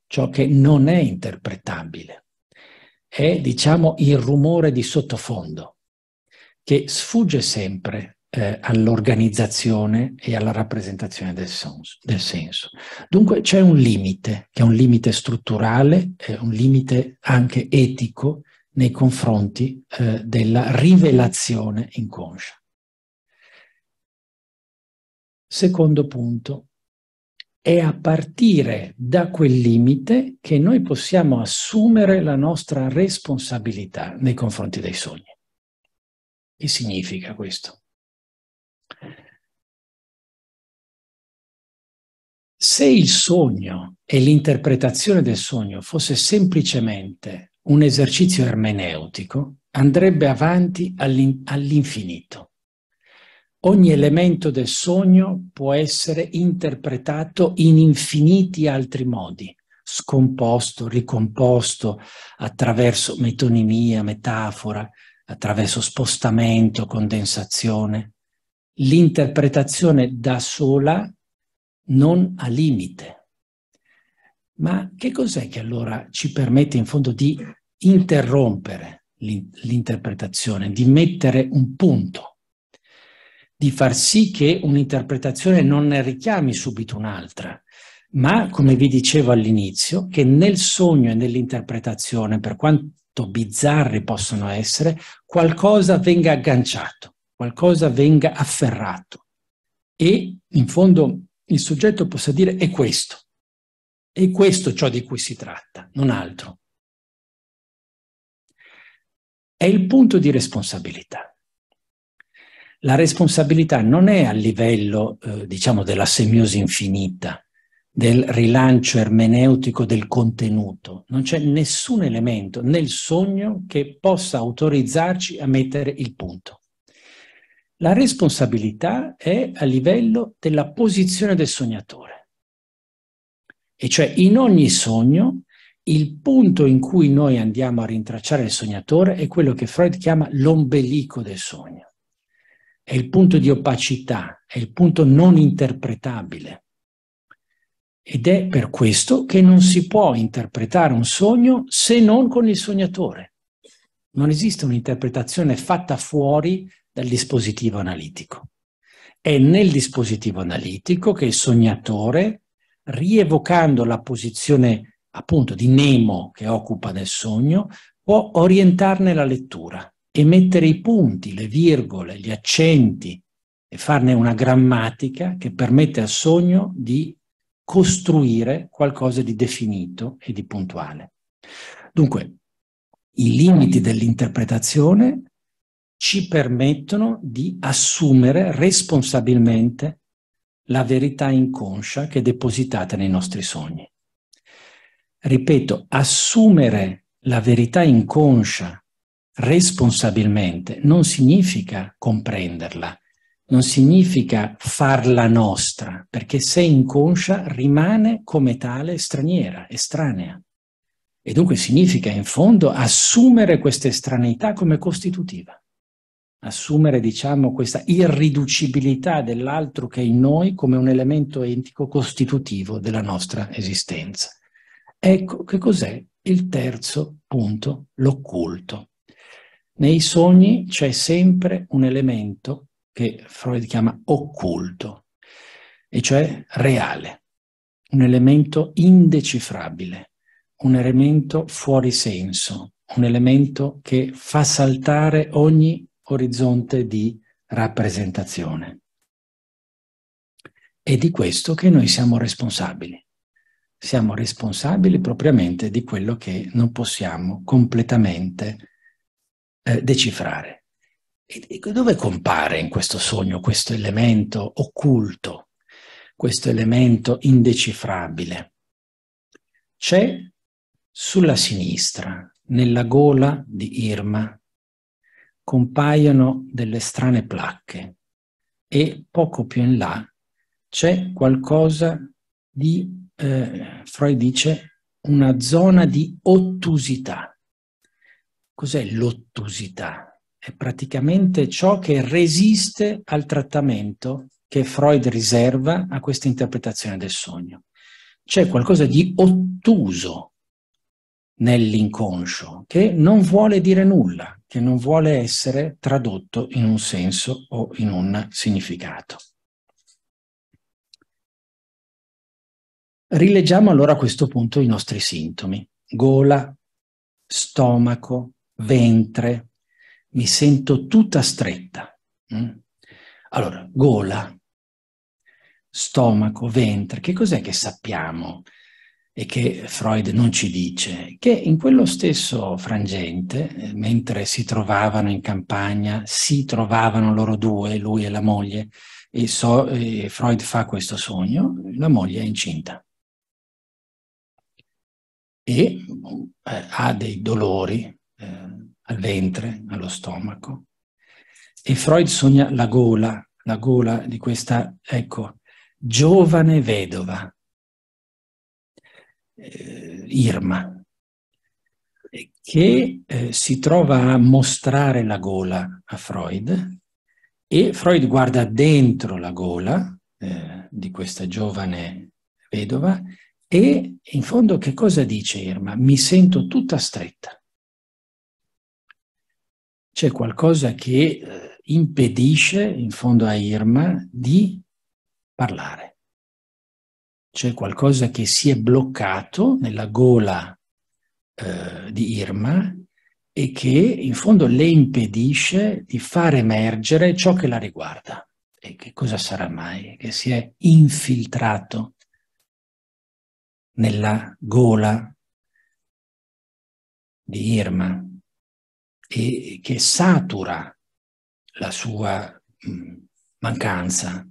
ciò che non è interpretabile. È, diciamo, il rumore di sottofondo che sfugge sempre eh, all'organizzazione e alla rappresentazione del, sonso, del senso. Dunque c'è un limite, che è un limite strutturale, eh, un limite anche etico nei confronti eh, della rivelazione inconscia. Secondo punto, è a partire da quel limite che noi possiamo assumere la nostra responsabilità nei confronti dei sogni. Che significa questo? Se il sogno e l'interpretazione del sogno fosse semplicemente un esercizio ermeneutico, andrebbe avanti all'infinito. Ogni elemento del sogno può essere interpretato in infiniti altri modi, scomposto, ricomposto, attraverso metonimia, metafora, attraverso spostamento, condensazione. L'interpretazione da sola non ha limite. Ma che cos'è che allora ci permette in fondo di interrompere l'interpretazione, di mettere un punto di far sì che un'interpretazione non ne richiami subito un'altra, ma, come vi dicevo all'inizio, che nel sogno e nell'interpretazione, per quanto bizzarri possano essere, qualcosa venga agganciato, qualcosa venga afferrato e, in fondo, il soggetto possa dire è questo, è questo ciò di cui si tratta, non altro. È il punto di responsabilità la responsabilità non è a livello, eh, diciamo, della semiosi infinita, del rilancio ermeneutico del contenuto. Non c'è nessun elemento nel sogno che possa autorizzarci a mettere il punto. La responsabilità è a livello della posizione del sognatore. E cioè in ogni sogno il punto in cui noi andiamo a rintracciare il sognatore è quello che Freud chiama l'ombelico del sogno è il punto di opacità, è il punto non interpretabile. Ed è per questo che non si può interpretare un sogno se non con il sognatore. Non esiste un'interpretazione fatta fuori dal dispositivo analitico. È nel dispositivo analitico che il sognatore, rievocando la posizione appunto di Nemo che occupa nel sogno, può orientarne la lettura e mettere i punti, le virgole, gli accenti e farne una grammatica che permette al sogno di costruire qualcosa di definito e di puntuale. Dunque, i limiti dell'interpretazione ci permettono di assumere responsabilmente la verità inconscia che è depositata nei nostri sogni. Ripeto, assumere la verità inconscia responsabilmente non significa comprenderla, non significa farla nostra, perché se inconscia rimane come tale straniera, estranea. E dunque significa in fondo assumere questa estraneità come costitutiva, assumere diciamo questa irriducibilità dell'altro che è in noi come un elemento entico costitutivo della nostra esistenza. Ecco che cos'è il terzo punto, l'occulto. Nei sogni c'è sempre un elemento che Freud chiama occulto, e cioè reale, un elemento indecifrabile, un elemento fuori senso, un elemento che fa saltare ogni orizzonte di rappresentazione. È di questo che noi siamo responsabili. Siamo responsabili propriamente di quello che non possiamo completamente eh, decifrare. E, e dove compare in questo sogno questo elemento occulto, questo elemento indecifrabile? C'è sulla sinistra, nella gola di Irma, compaiono delle strane placche e poco più in là c'è qualcosa di, eh, Freud dice, una zona di ottusità. Cos'è l'ottusità? È praticamente ciò che resiste al trattamento che Freud riserva a questa interpretazione del sogno. C'è qualcosa di ottuso nell'inconscio che non vuole dire nulla, che non vuole essere tradotto in un senso o in un significato. Rileggiamo allora a questo punto i nostri sintomi. Gola, stomaco, ventre, mi sento tutta stretta. Mm? Allora, gola, stomaco, ventre, che cos'è che sappiamo e che Freud non ci dice? Che in quello stesso frangente, eh, mentre si trovavano in campagna, si trovavano loro due, lui e la moglie, e, so, e Freud fa questo sogno, la moglie è incinta e eh, ha dei dolori eh, al ventre, allo stomaco. E Freud sogna la gola, la gola di questa, ecco, giovane vedova, eh, Irma, che eh, si trova a mostrare la gola a Freud e Freud guarda dentro la gola eh, di questa giovane vedova e in fondo che cosa dice Irma? Mi sento tutta stretta c'è qualcosa che eh, impedisce, in fondo a Irma, di parlare. C'è qualcosa che si è bloccato nella gola eh, di Irma e che in fondo le impedisce di far emergere ciò che la riguarda. E che cosa sarà mai? Che si è infiltrato nella gola di Irma e che satura la sua mm, mancanza,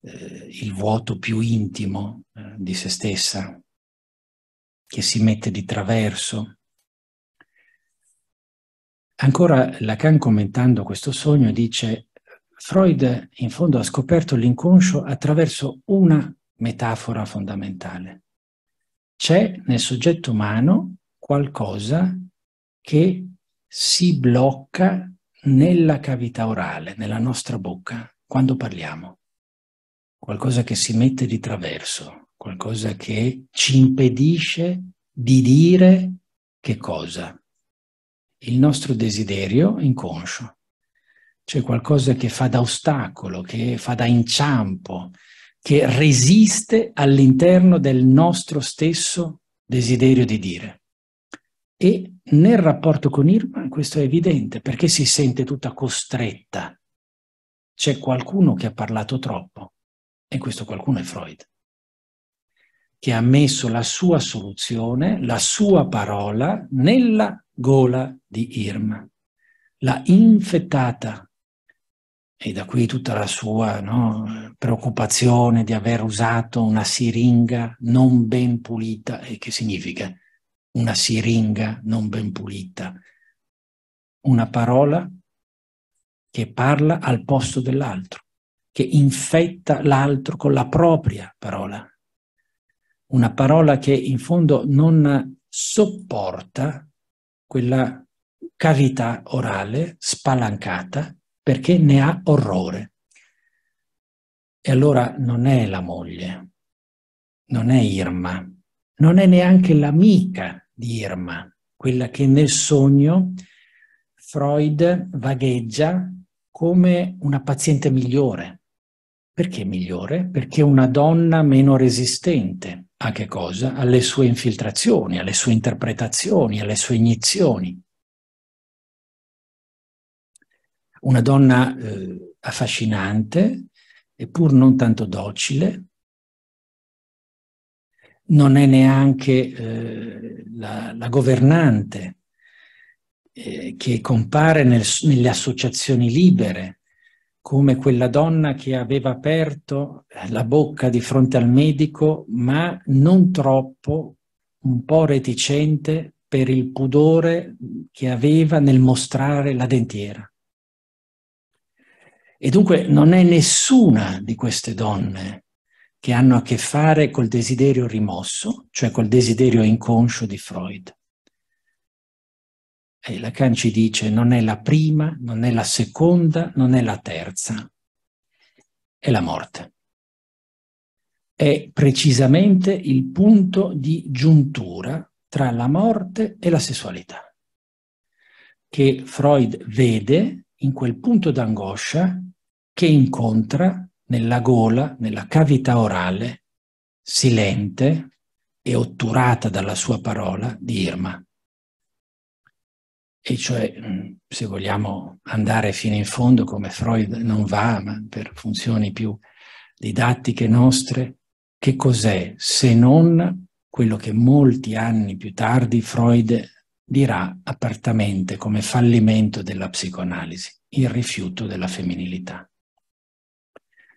eh, il vuoto più intimo eh, di se stessa, che si mette di traverso. Ancora Lacan commentando questo sogno dice Freud in fondo ha scoperto l'inconscio attraverso una metafora fondamentale. C'è nel soggetto umano qualcosa che si blocca nella cavità orale, nella nostra bocca, quando parliamo. Qualcosa che si mette di traverso, qualcosa che ci impedisce di dire che cosa? Il nostro desiderio inconscio. C'è qualcosa che fa da ostacolo, che fa da inciampo, che resiste all'interno del nostro stesso desiderio di dire. E nel rapporto con Irma questo è evidente perché si sente tutta costretta. C'è qualcuno che ha parlato troppo e questo qualcuno è Freud, che ha messo la sua soluzione, la sua parola nella gola di Irma, l'ha infettata e da qui tutta la sua no, preoccupazione di aver usato una siringa non ben pulita, e che significa una siringa non ben pulita, una parola che parla al posto dell'altro, che infetta l'altro con la propria parola, una parola che in fondo non sopporta quella cavità orale spalancata perché ne ha orrore. E allora non è la moglie, non è Irma, non è neanche l'amica di Irma, quella che nel sogno Freud vagheggia come una paziente migliore. Perché migliore? Perché una donna meno resistente a che cosa? Alle sue infiltrazioni, alle sue interpretazioni, alle sue iniezioni. Una donna eh, affascinante, eppur non tanto docile, non è neanche eh, la, la, governante eh, che compare nel, nelle associazioni libere, come quella donna che aveva aperto eh, la bocca di fronte al medico, ma non troppo, un po' reticente per il pudore che aveva nel mostrare la dentiera. E dunque non è nessuna di queste donne che hanno a che fare col desiderio rimosso, cioè col desiderio inconscio di Freud. E Lacan ci dice non è la prima, non è la seconda, non è la terza, è la morte. È precisamente il punto di giuntura tra la morte e la sessualità, che Freud vede in quel punto d'angoscia che incontra nella gola, nella cavità orale, silente e otturata dalla sua parola di Irma. E cioè, mm, se vogliamo andare fino in fondo, come Freud non va, ma per funzioni più didattiche nostre, che cos'è se non quello che molti anni più tardi Freud dirà apertamente come fallimento della psicoanalisi, il rifiuto della femminilità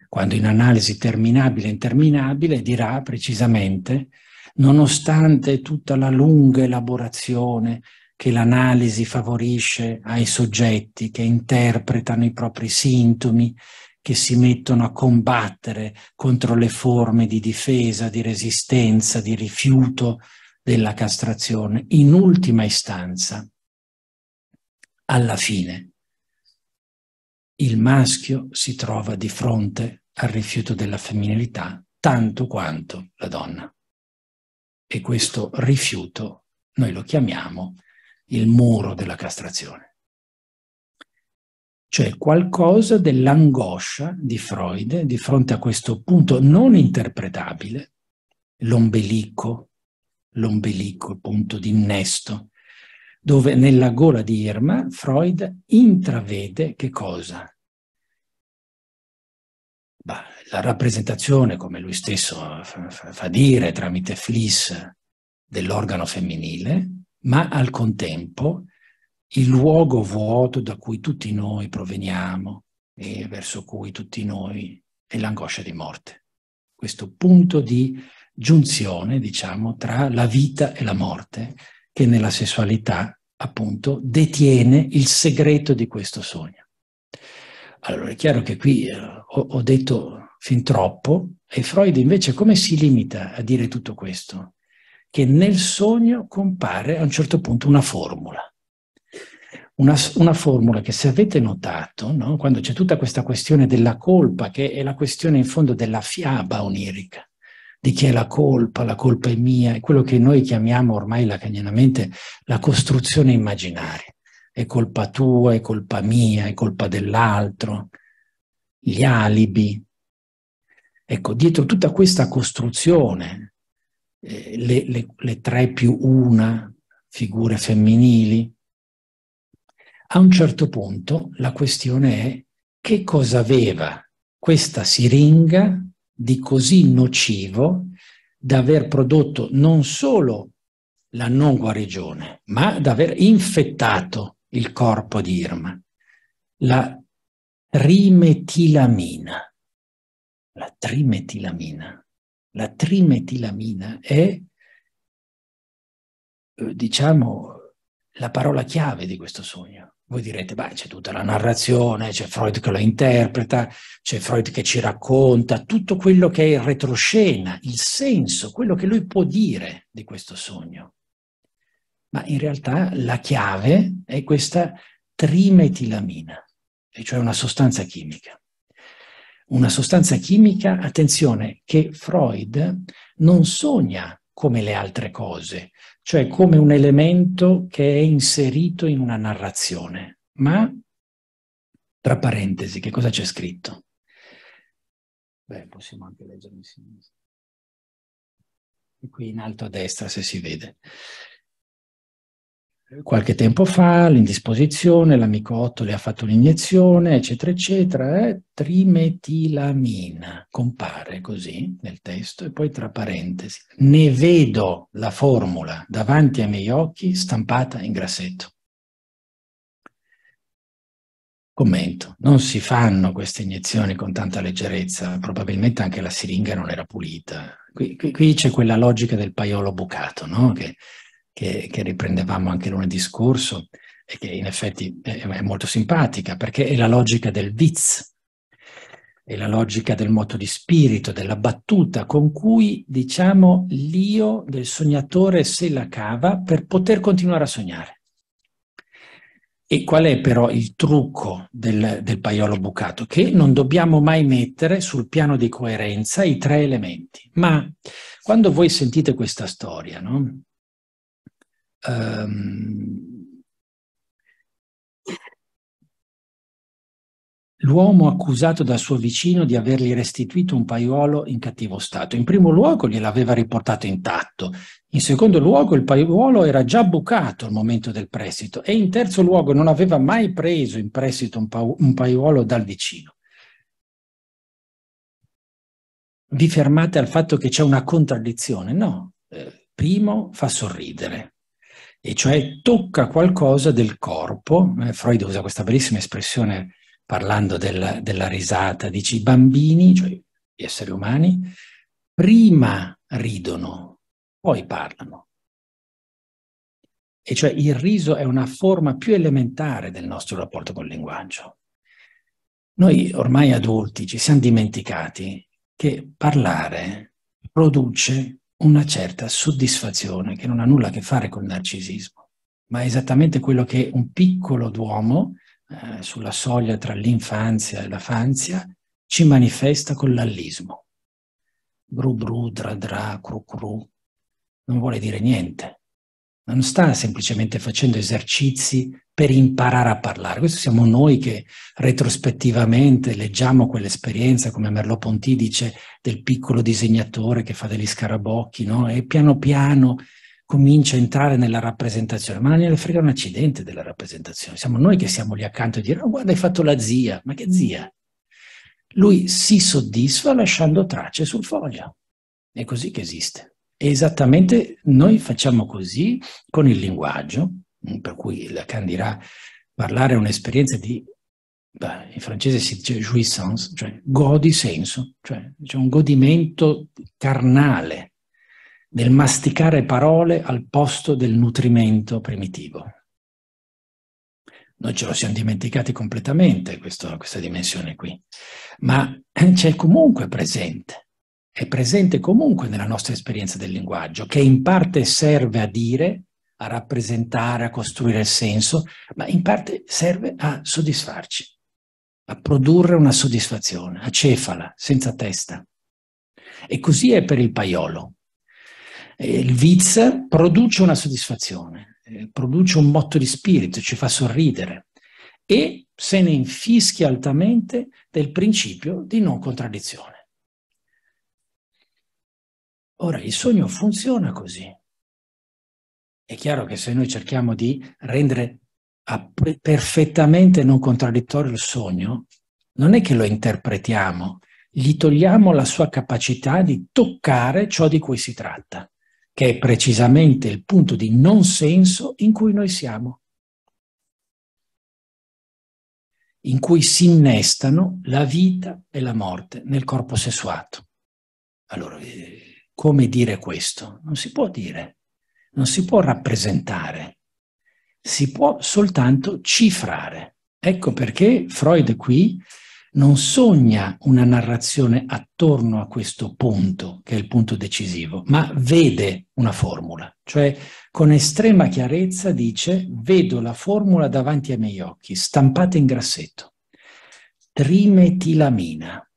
quando in analisi terminabile e interminabile dirà precisamente, nonostante tutta la lunga elaborazione che l'analisi favorisce ai soggetti che interpretano i propri sintomi, che si mettono a combattere contro le forme di difesa, di resistenza, di rifiuto della castrazione, in ultima istanza, alla fine, il maschio si trova di fronte al rifiuto della femminilità tanto quanto la donna. E questo rifiuto noi lo chiamiamo il muro della castrazione. Cioè qualcosa dell'angoscia di Freud di fronte a questo punto non interpretabile, l'ombelico, l'ombelico, il punto d'innesto dove nella gola di Irma Freud intravede che cosa? Bah, la rappresentazione, come lui stesso fa, dire tramite Fliss, dell'organo femminile, ma al contempo il luogo vuoto da cui tutti noi proveniamo e verso cui tutti noi è l'angoscia di morte. Questo punto di giunzione, diciamo, tra la vita e la morte che nella sessualità appunto, detiene il segreto di questo sogno. Allora è chiaro che qui eh, ho, ho detto fin troppo e Freud invece come si limita a dire tutto questo? Che nel sogno compare a un certo punto una formula. Una, una, formula che se avete notato, no? quando c'è tutta questa questione della colpa, che è la questione in fondo della fiaba onirica, di chi è la colpa, la colpa è mia, è quello che noi chiamiamo ormai lacanianamente la costruzione immaginaria. È colpa tua, è colpa mia, è colpa dell'altro, gli alibi. Ecco, dietro tutta questa costruzione, eh, le, le, le tre più una figure femminili, a un certo punto la questione è che cosa aveva questa siringa di così nocivo da aver prodotto non solo la non guarigione, ma da aver infettato il corpo di Irma, la trimetilamina. La trimetilamina. La trimetilamina è, eh, diciamo, la parola chiave di questo sogno. Voi direte, beh, c'è tutta la narrazione, c'è Freud che lo interpreta, c'è Freud che ci racconta tutto quello che è il retroscena, il senso, quello che lui può dire di questo sogno. Ma in realtà la chiave è questa trimetilamina, e cioè una sostanza chimica. Una sostanza chimica, attenzione, che Freud non sogna come le altre cose, cioè come un elemento che è inserito in una narrazione. Ma, tra parentesi, che cosa c'è scritto? Beh, possiamo anche leggere in sinistra. E qui in alto a destra, se si vede qualche tempo fa, l'indisposizione, l'amico Otto le ha fatto un'iniezione, eccetera, eccetera, eh? trimetilamina, compare così nel testo e poi tra parentesi, ne vedo la formula davanti ai miei occhi stampata in grassetto. Commento, non si fanno queste iniezioni con tanta leggerezza, probabilmente anche la siringa non era pulita. Qui, qui, qui c'è quella logica del paiolo bucato, no? Che che, che riprendevamo anche lunedì scorso e che in effetti è, è molto simpatica perché è la logica del viz, è la logica del moto di spirito, della battuta con cui, diciamo, l'io del sognatore se la cava per poter continuare a sognare. E qual è però il trucco del, del paiolo bucato? Che non dobbiamo mai mettere sul piano di coerenza i tre elementi. Ma quando voi sentite questa storia, no? um, l'uomo accusato dal suo vicino di avergli restituito un paiuolo in cattivo stato. In primo luogo gliel'aveva riportato intatto, in secondo luogo il paiuolo era già bucato al momento del prestito e in terzo luogo non aveva mai preso in prestito un, pa- un paiuolo dal vicino. Vi fermate al fatto che c'è una contraddizione? No, eh, primo fa sorridere, e cioè tocca qualcosa del corpo. Eh, Freud usa questa bellissima espressione parlando del, della risata, dice i bambini, cioè gli esseri umani, prima ridono, poi parlano. E cioè il riso è una forma più elementare del nostro rapporto col linguaggio. Noi ormai adulti ci siamo dimenticati che parlare produce una certa soddisfazione che non ha nulla a che fare col narcisismo, ma è esattamente quello che un piccolo duomo eh, sulla soglia tra l'infanzia e la fanzia ci manifesta con l'allismo. Bru bru, dra dra, cru cru, non vuole dire niente. Non sta semplicemente facendo esercizi per imparare a parlare. Questo siamo noi che retrospettivamente leggiamo quell'esperienza, come Merleau-Ponty dice, del piccolo disegnatore che fa degli scarabocchi, no? E piano piano comincia a entrare nella rappresentazione, ma non gliene frega un accidente della rappresentazione. Siamo noi che siamo lì accanto e dire, oh, guarda, hai fatto la zia, ma che zia? Lui si soddisfa lasciando tracce sul foglio. È così che esiste. E esattamente noi facciamo così con il linguaggio, per cui Lacan dirà parlare è un'esperienza di, beh, in francese si dice jouissance, cioè godi senso, cioè c'è un godimento carnale nel masticare parole al posto del nutrimento primitivo. Noi ce lo siamo dimenticati completamente questo, questa dimensione qui, ma c'è comunque presente, è presente comunque nella nostra esperienza del linguaggio, che in parte serve a dire a rappresentare, a costruire il senso, ma in parte serve a soddisfarci, a produrre una soddisfazione, a cefala, senza testa. E così è per il paiolo. Il viz produce una soddisfazione, eh, produce un motto di spirito, ci fa sorridere e se ne infischia altamente del principio di non contraddizione. Ora, il sogno funziona così. È chiaro che se noi cerchiamo di rendere perfettamente non contraddittorio il sogno, non è che lo interpretiamo, gli togliamo la sua capacità di toccare ciò di cui si tratta, che è precisamente il punto di non senso in cui noi siamo, in cui si innestano la vita e la morte nel corpo sessuato. Allora, eh, come dire questo? Non si può dire non si può rappresentare, si può soltanto cifrare. Ecco perché Freud qui non sogna una narrazione attorno a questo punto, che è il punto decisivo, ma vede una formula, cioè con estrema chiarezza dice vedo la formula davanti ai miei occhi, stampata in grassetto. Trimetilamina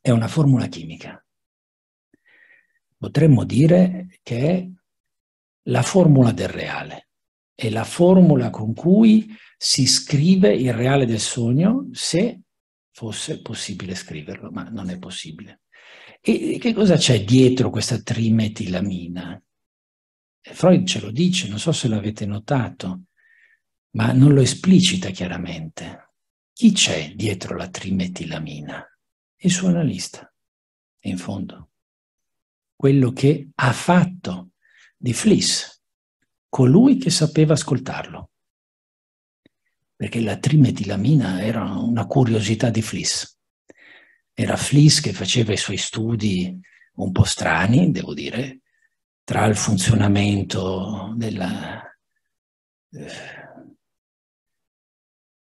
è una formula chimica. Potremmo dire che è la formula del reale. È la formula con cui si scrive il reale del sogno se fosse possibile scriverlo, ma non è possibile. E che cosa c'è dietro questa trimetilamina? Eh, Freud ce lo dice, non so se l'avete notato, ma non lo esplicita chiaramente. Chi c'è dietro la trimetilamina? Il suo analista, in fondo. Quello che ha fatto di Fliss, colui che sapeva ascoltarlo. Perché la trimetilamina era una curiosità di Fliss. Era Fliss che faceva i suoi studi un po' strani, devo dire, tra il funzionamento della, eh,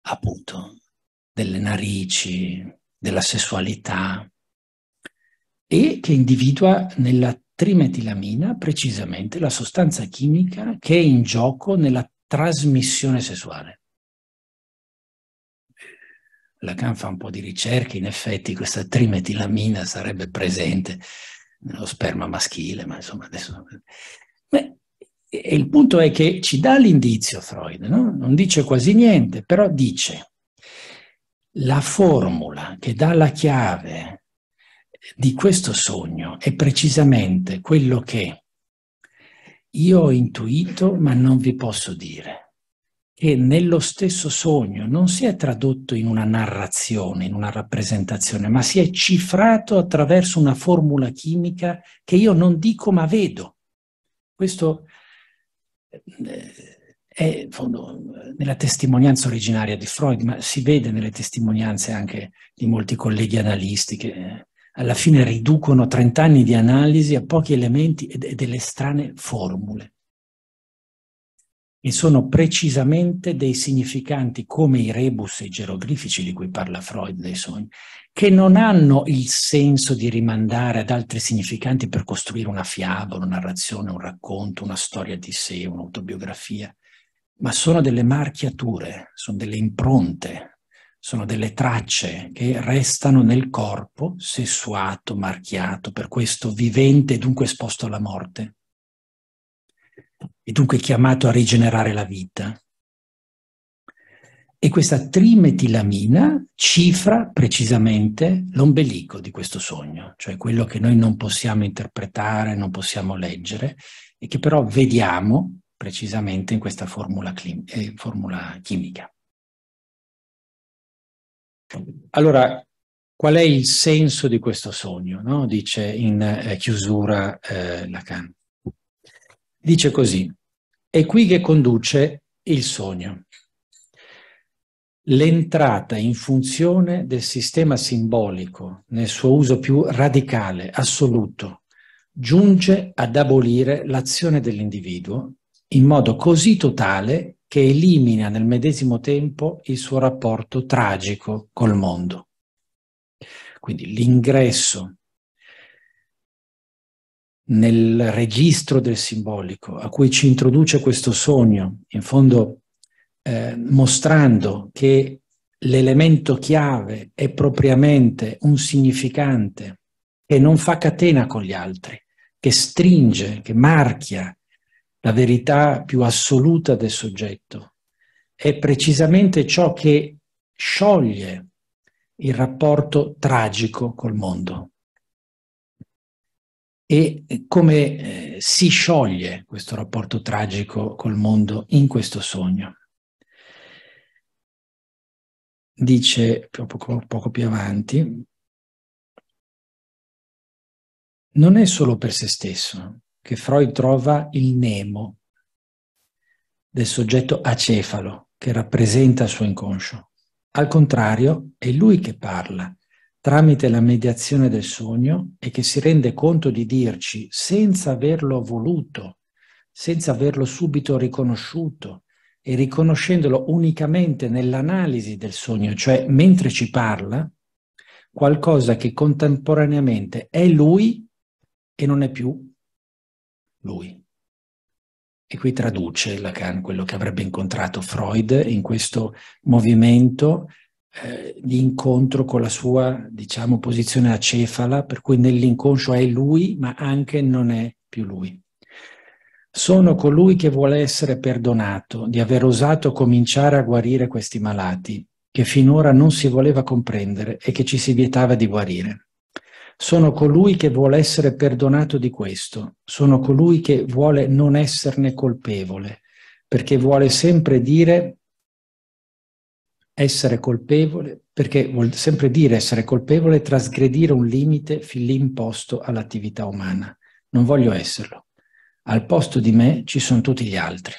appunto, delle narici, della sessualità, e che individua nella trimetilamina, precisamente la sostanza chimica che è in gioco nella trasmissione sessuale. Lacan fa un po' di ricerche, in effetti questa trimetilamina sarebbe presente nello sperma maschile, ma insomma adesso... Beh, e il punto è che ci dà l'indizio Freud, no? non dice quasi niente, però dice la formula che dà la chiave di questo sogno è precisamente quello che io ho intuito ma non vi posso dire, che nello stesso sogno non si è tradotto in una narrazione, in una rappresentazione, ma si è cifrato attraverso una formula chimica che io non dico ma vedo. Questo eh, è in fondo, nella testimonianza originaria di Freud, ma si vede nelle testimonianze anche di molti colleghi analisti che alla fine riducono 30 anni di analisi a pochi elementi e delle strane formule. E sono precisamente dei significanti come i rebus e i geroglifici di cui parla Freud dei sogni, che non hanno il senso di rimandare ad altri significanti per costruire una fiaba, una narrazione, un racconto, una storia di sé, un'autobiografia, ma sono delle marchiature, sono delle impronte, sono delle tracce che restano nel corpo sessuato, marchiato, per questo vivente e dunque esposto alla morte, e dunque chiamato a rigenerare la vita. E questa trimetilamina cifra precisamente l'ombelico di questo sogno, cioè quello che noi non possiamo interpretare, non possiamo leggere, e che però vediamo precisamente in questa formula, clim- eh, formula chimica. Allora, qual è il senso di questo sogno? No? Dice in eh, chiusura eh, Lacan. Dice così, è qui che conduce il sogno. L'entrata in funzione del sistema simbolico nel suo uso più radicale, assoluto, giunge ad abolire l'azione dell'individuo in modo così totale che elimina nel medesimo tempo il suo rapporto tragico col mondo. Quindi l'ingresso nel registro del simbolico a cui ci introduce questo sogno, in fondo eh, mostrando che l'elemento chiave è propriamente un significante che non fa catena con gli altri, che stringe, che marchia, la verità più assoluta del soggetto. È precisamente ciò che scioglie il rapporto tragico col mondo. E come eh, si scioglie questo rapporto tragico col mondo in questo sogno? Dice poco, poco più avanti, non è solo per se stesso, che Freud trova il nemo del soggetto acefalo che rappresenta il suo inconscio. Al contrario, è lui che parla tramite la mediazione del sogno e che si rende conto di dirci, senza averlo voluto, senza averlo subito riconosciuto, e riconoscendolo unicamente nell'analisi del sogno, cioè mentre ci parla, qualcosa che contemporaneamente è lui e non è più lui. E qui traduce Lacan quello che avrebbe incontrato Freud in questo movimento eh, di incontro con la sua, diciamo, posizione acefala, per cui nell'inconscio è lui, ma anche non è più lui. Sono colui che vuole essere perdonato di aver osato cominciare a guarire questi malati, che finora non si voleva comprendere e che ci si vietava di guarire. Sono colui che vuole essere perdonato di questo, sono colui che vuole non esserne colpevole, perché vuole sempre dire essere colpevole, perché vuol sempre dire essere colpevole e trasgredire un limite fin lì imposto all'attività umana. Non voglio esserlo. Al posto di me ci sono tutti gli altri.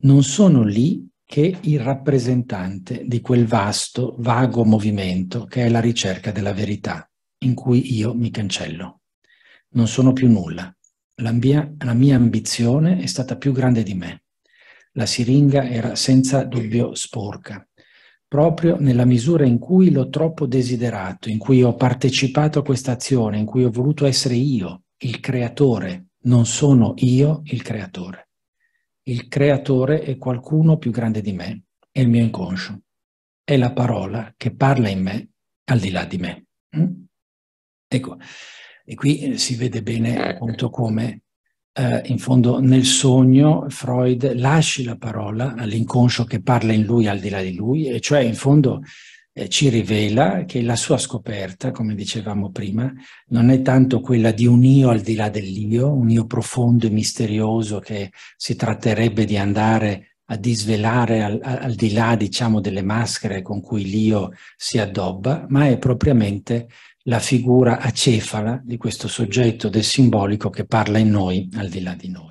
Non sono lì che il rappresentante di quel vasto, vago movimento che è la ricerca della verità, in cui io mi cancello. Non sono più nulla. La mia, la mia ambizione è stata più grande di me. La siringa era senza dubbio sporca, proprio nella misura in cui l'ho troppo desiderato, in cui ho partecipato a questa azione, in cui ho voluto essere io il creatore, non sono io il creatore. Il creatore è qualcuno più grande di me, è il mio inconscio. È la parola che parla in me al di là di me. Mm? Ecco, e qui eh, si vede bene eh. appunto come eh, in fondo nel sogno Freud lasci la parola all'inconscio che parla in lui al di là di lui, e cioè in fondo eh, ci rivela che la sua scoperta, come dicevamo prima, non è tanto quella di un io al di là dell'io, un io profondo e misterioso che si tratterebbe di andare a disvelare al, al di là, diciamo, delle maschere con cui l'io si addobba, ma è propriamente la figura acefala di questo soggetto del simbolico che parla in noi al di là di noi.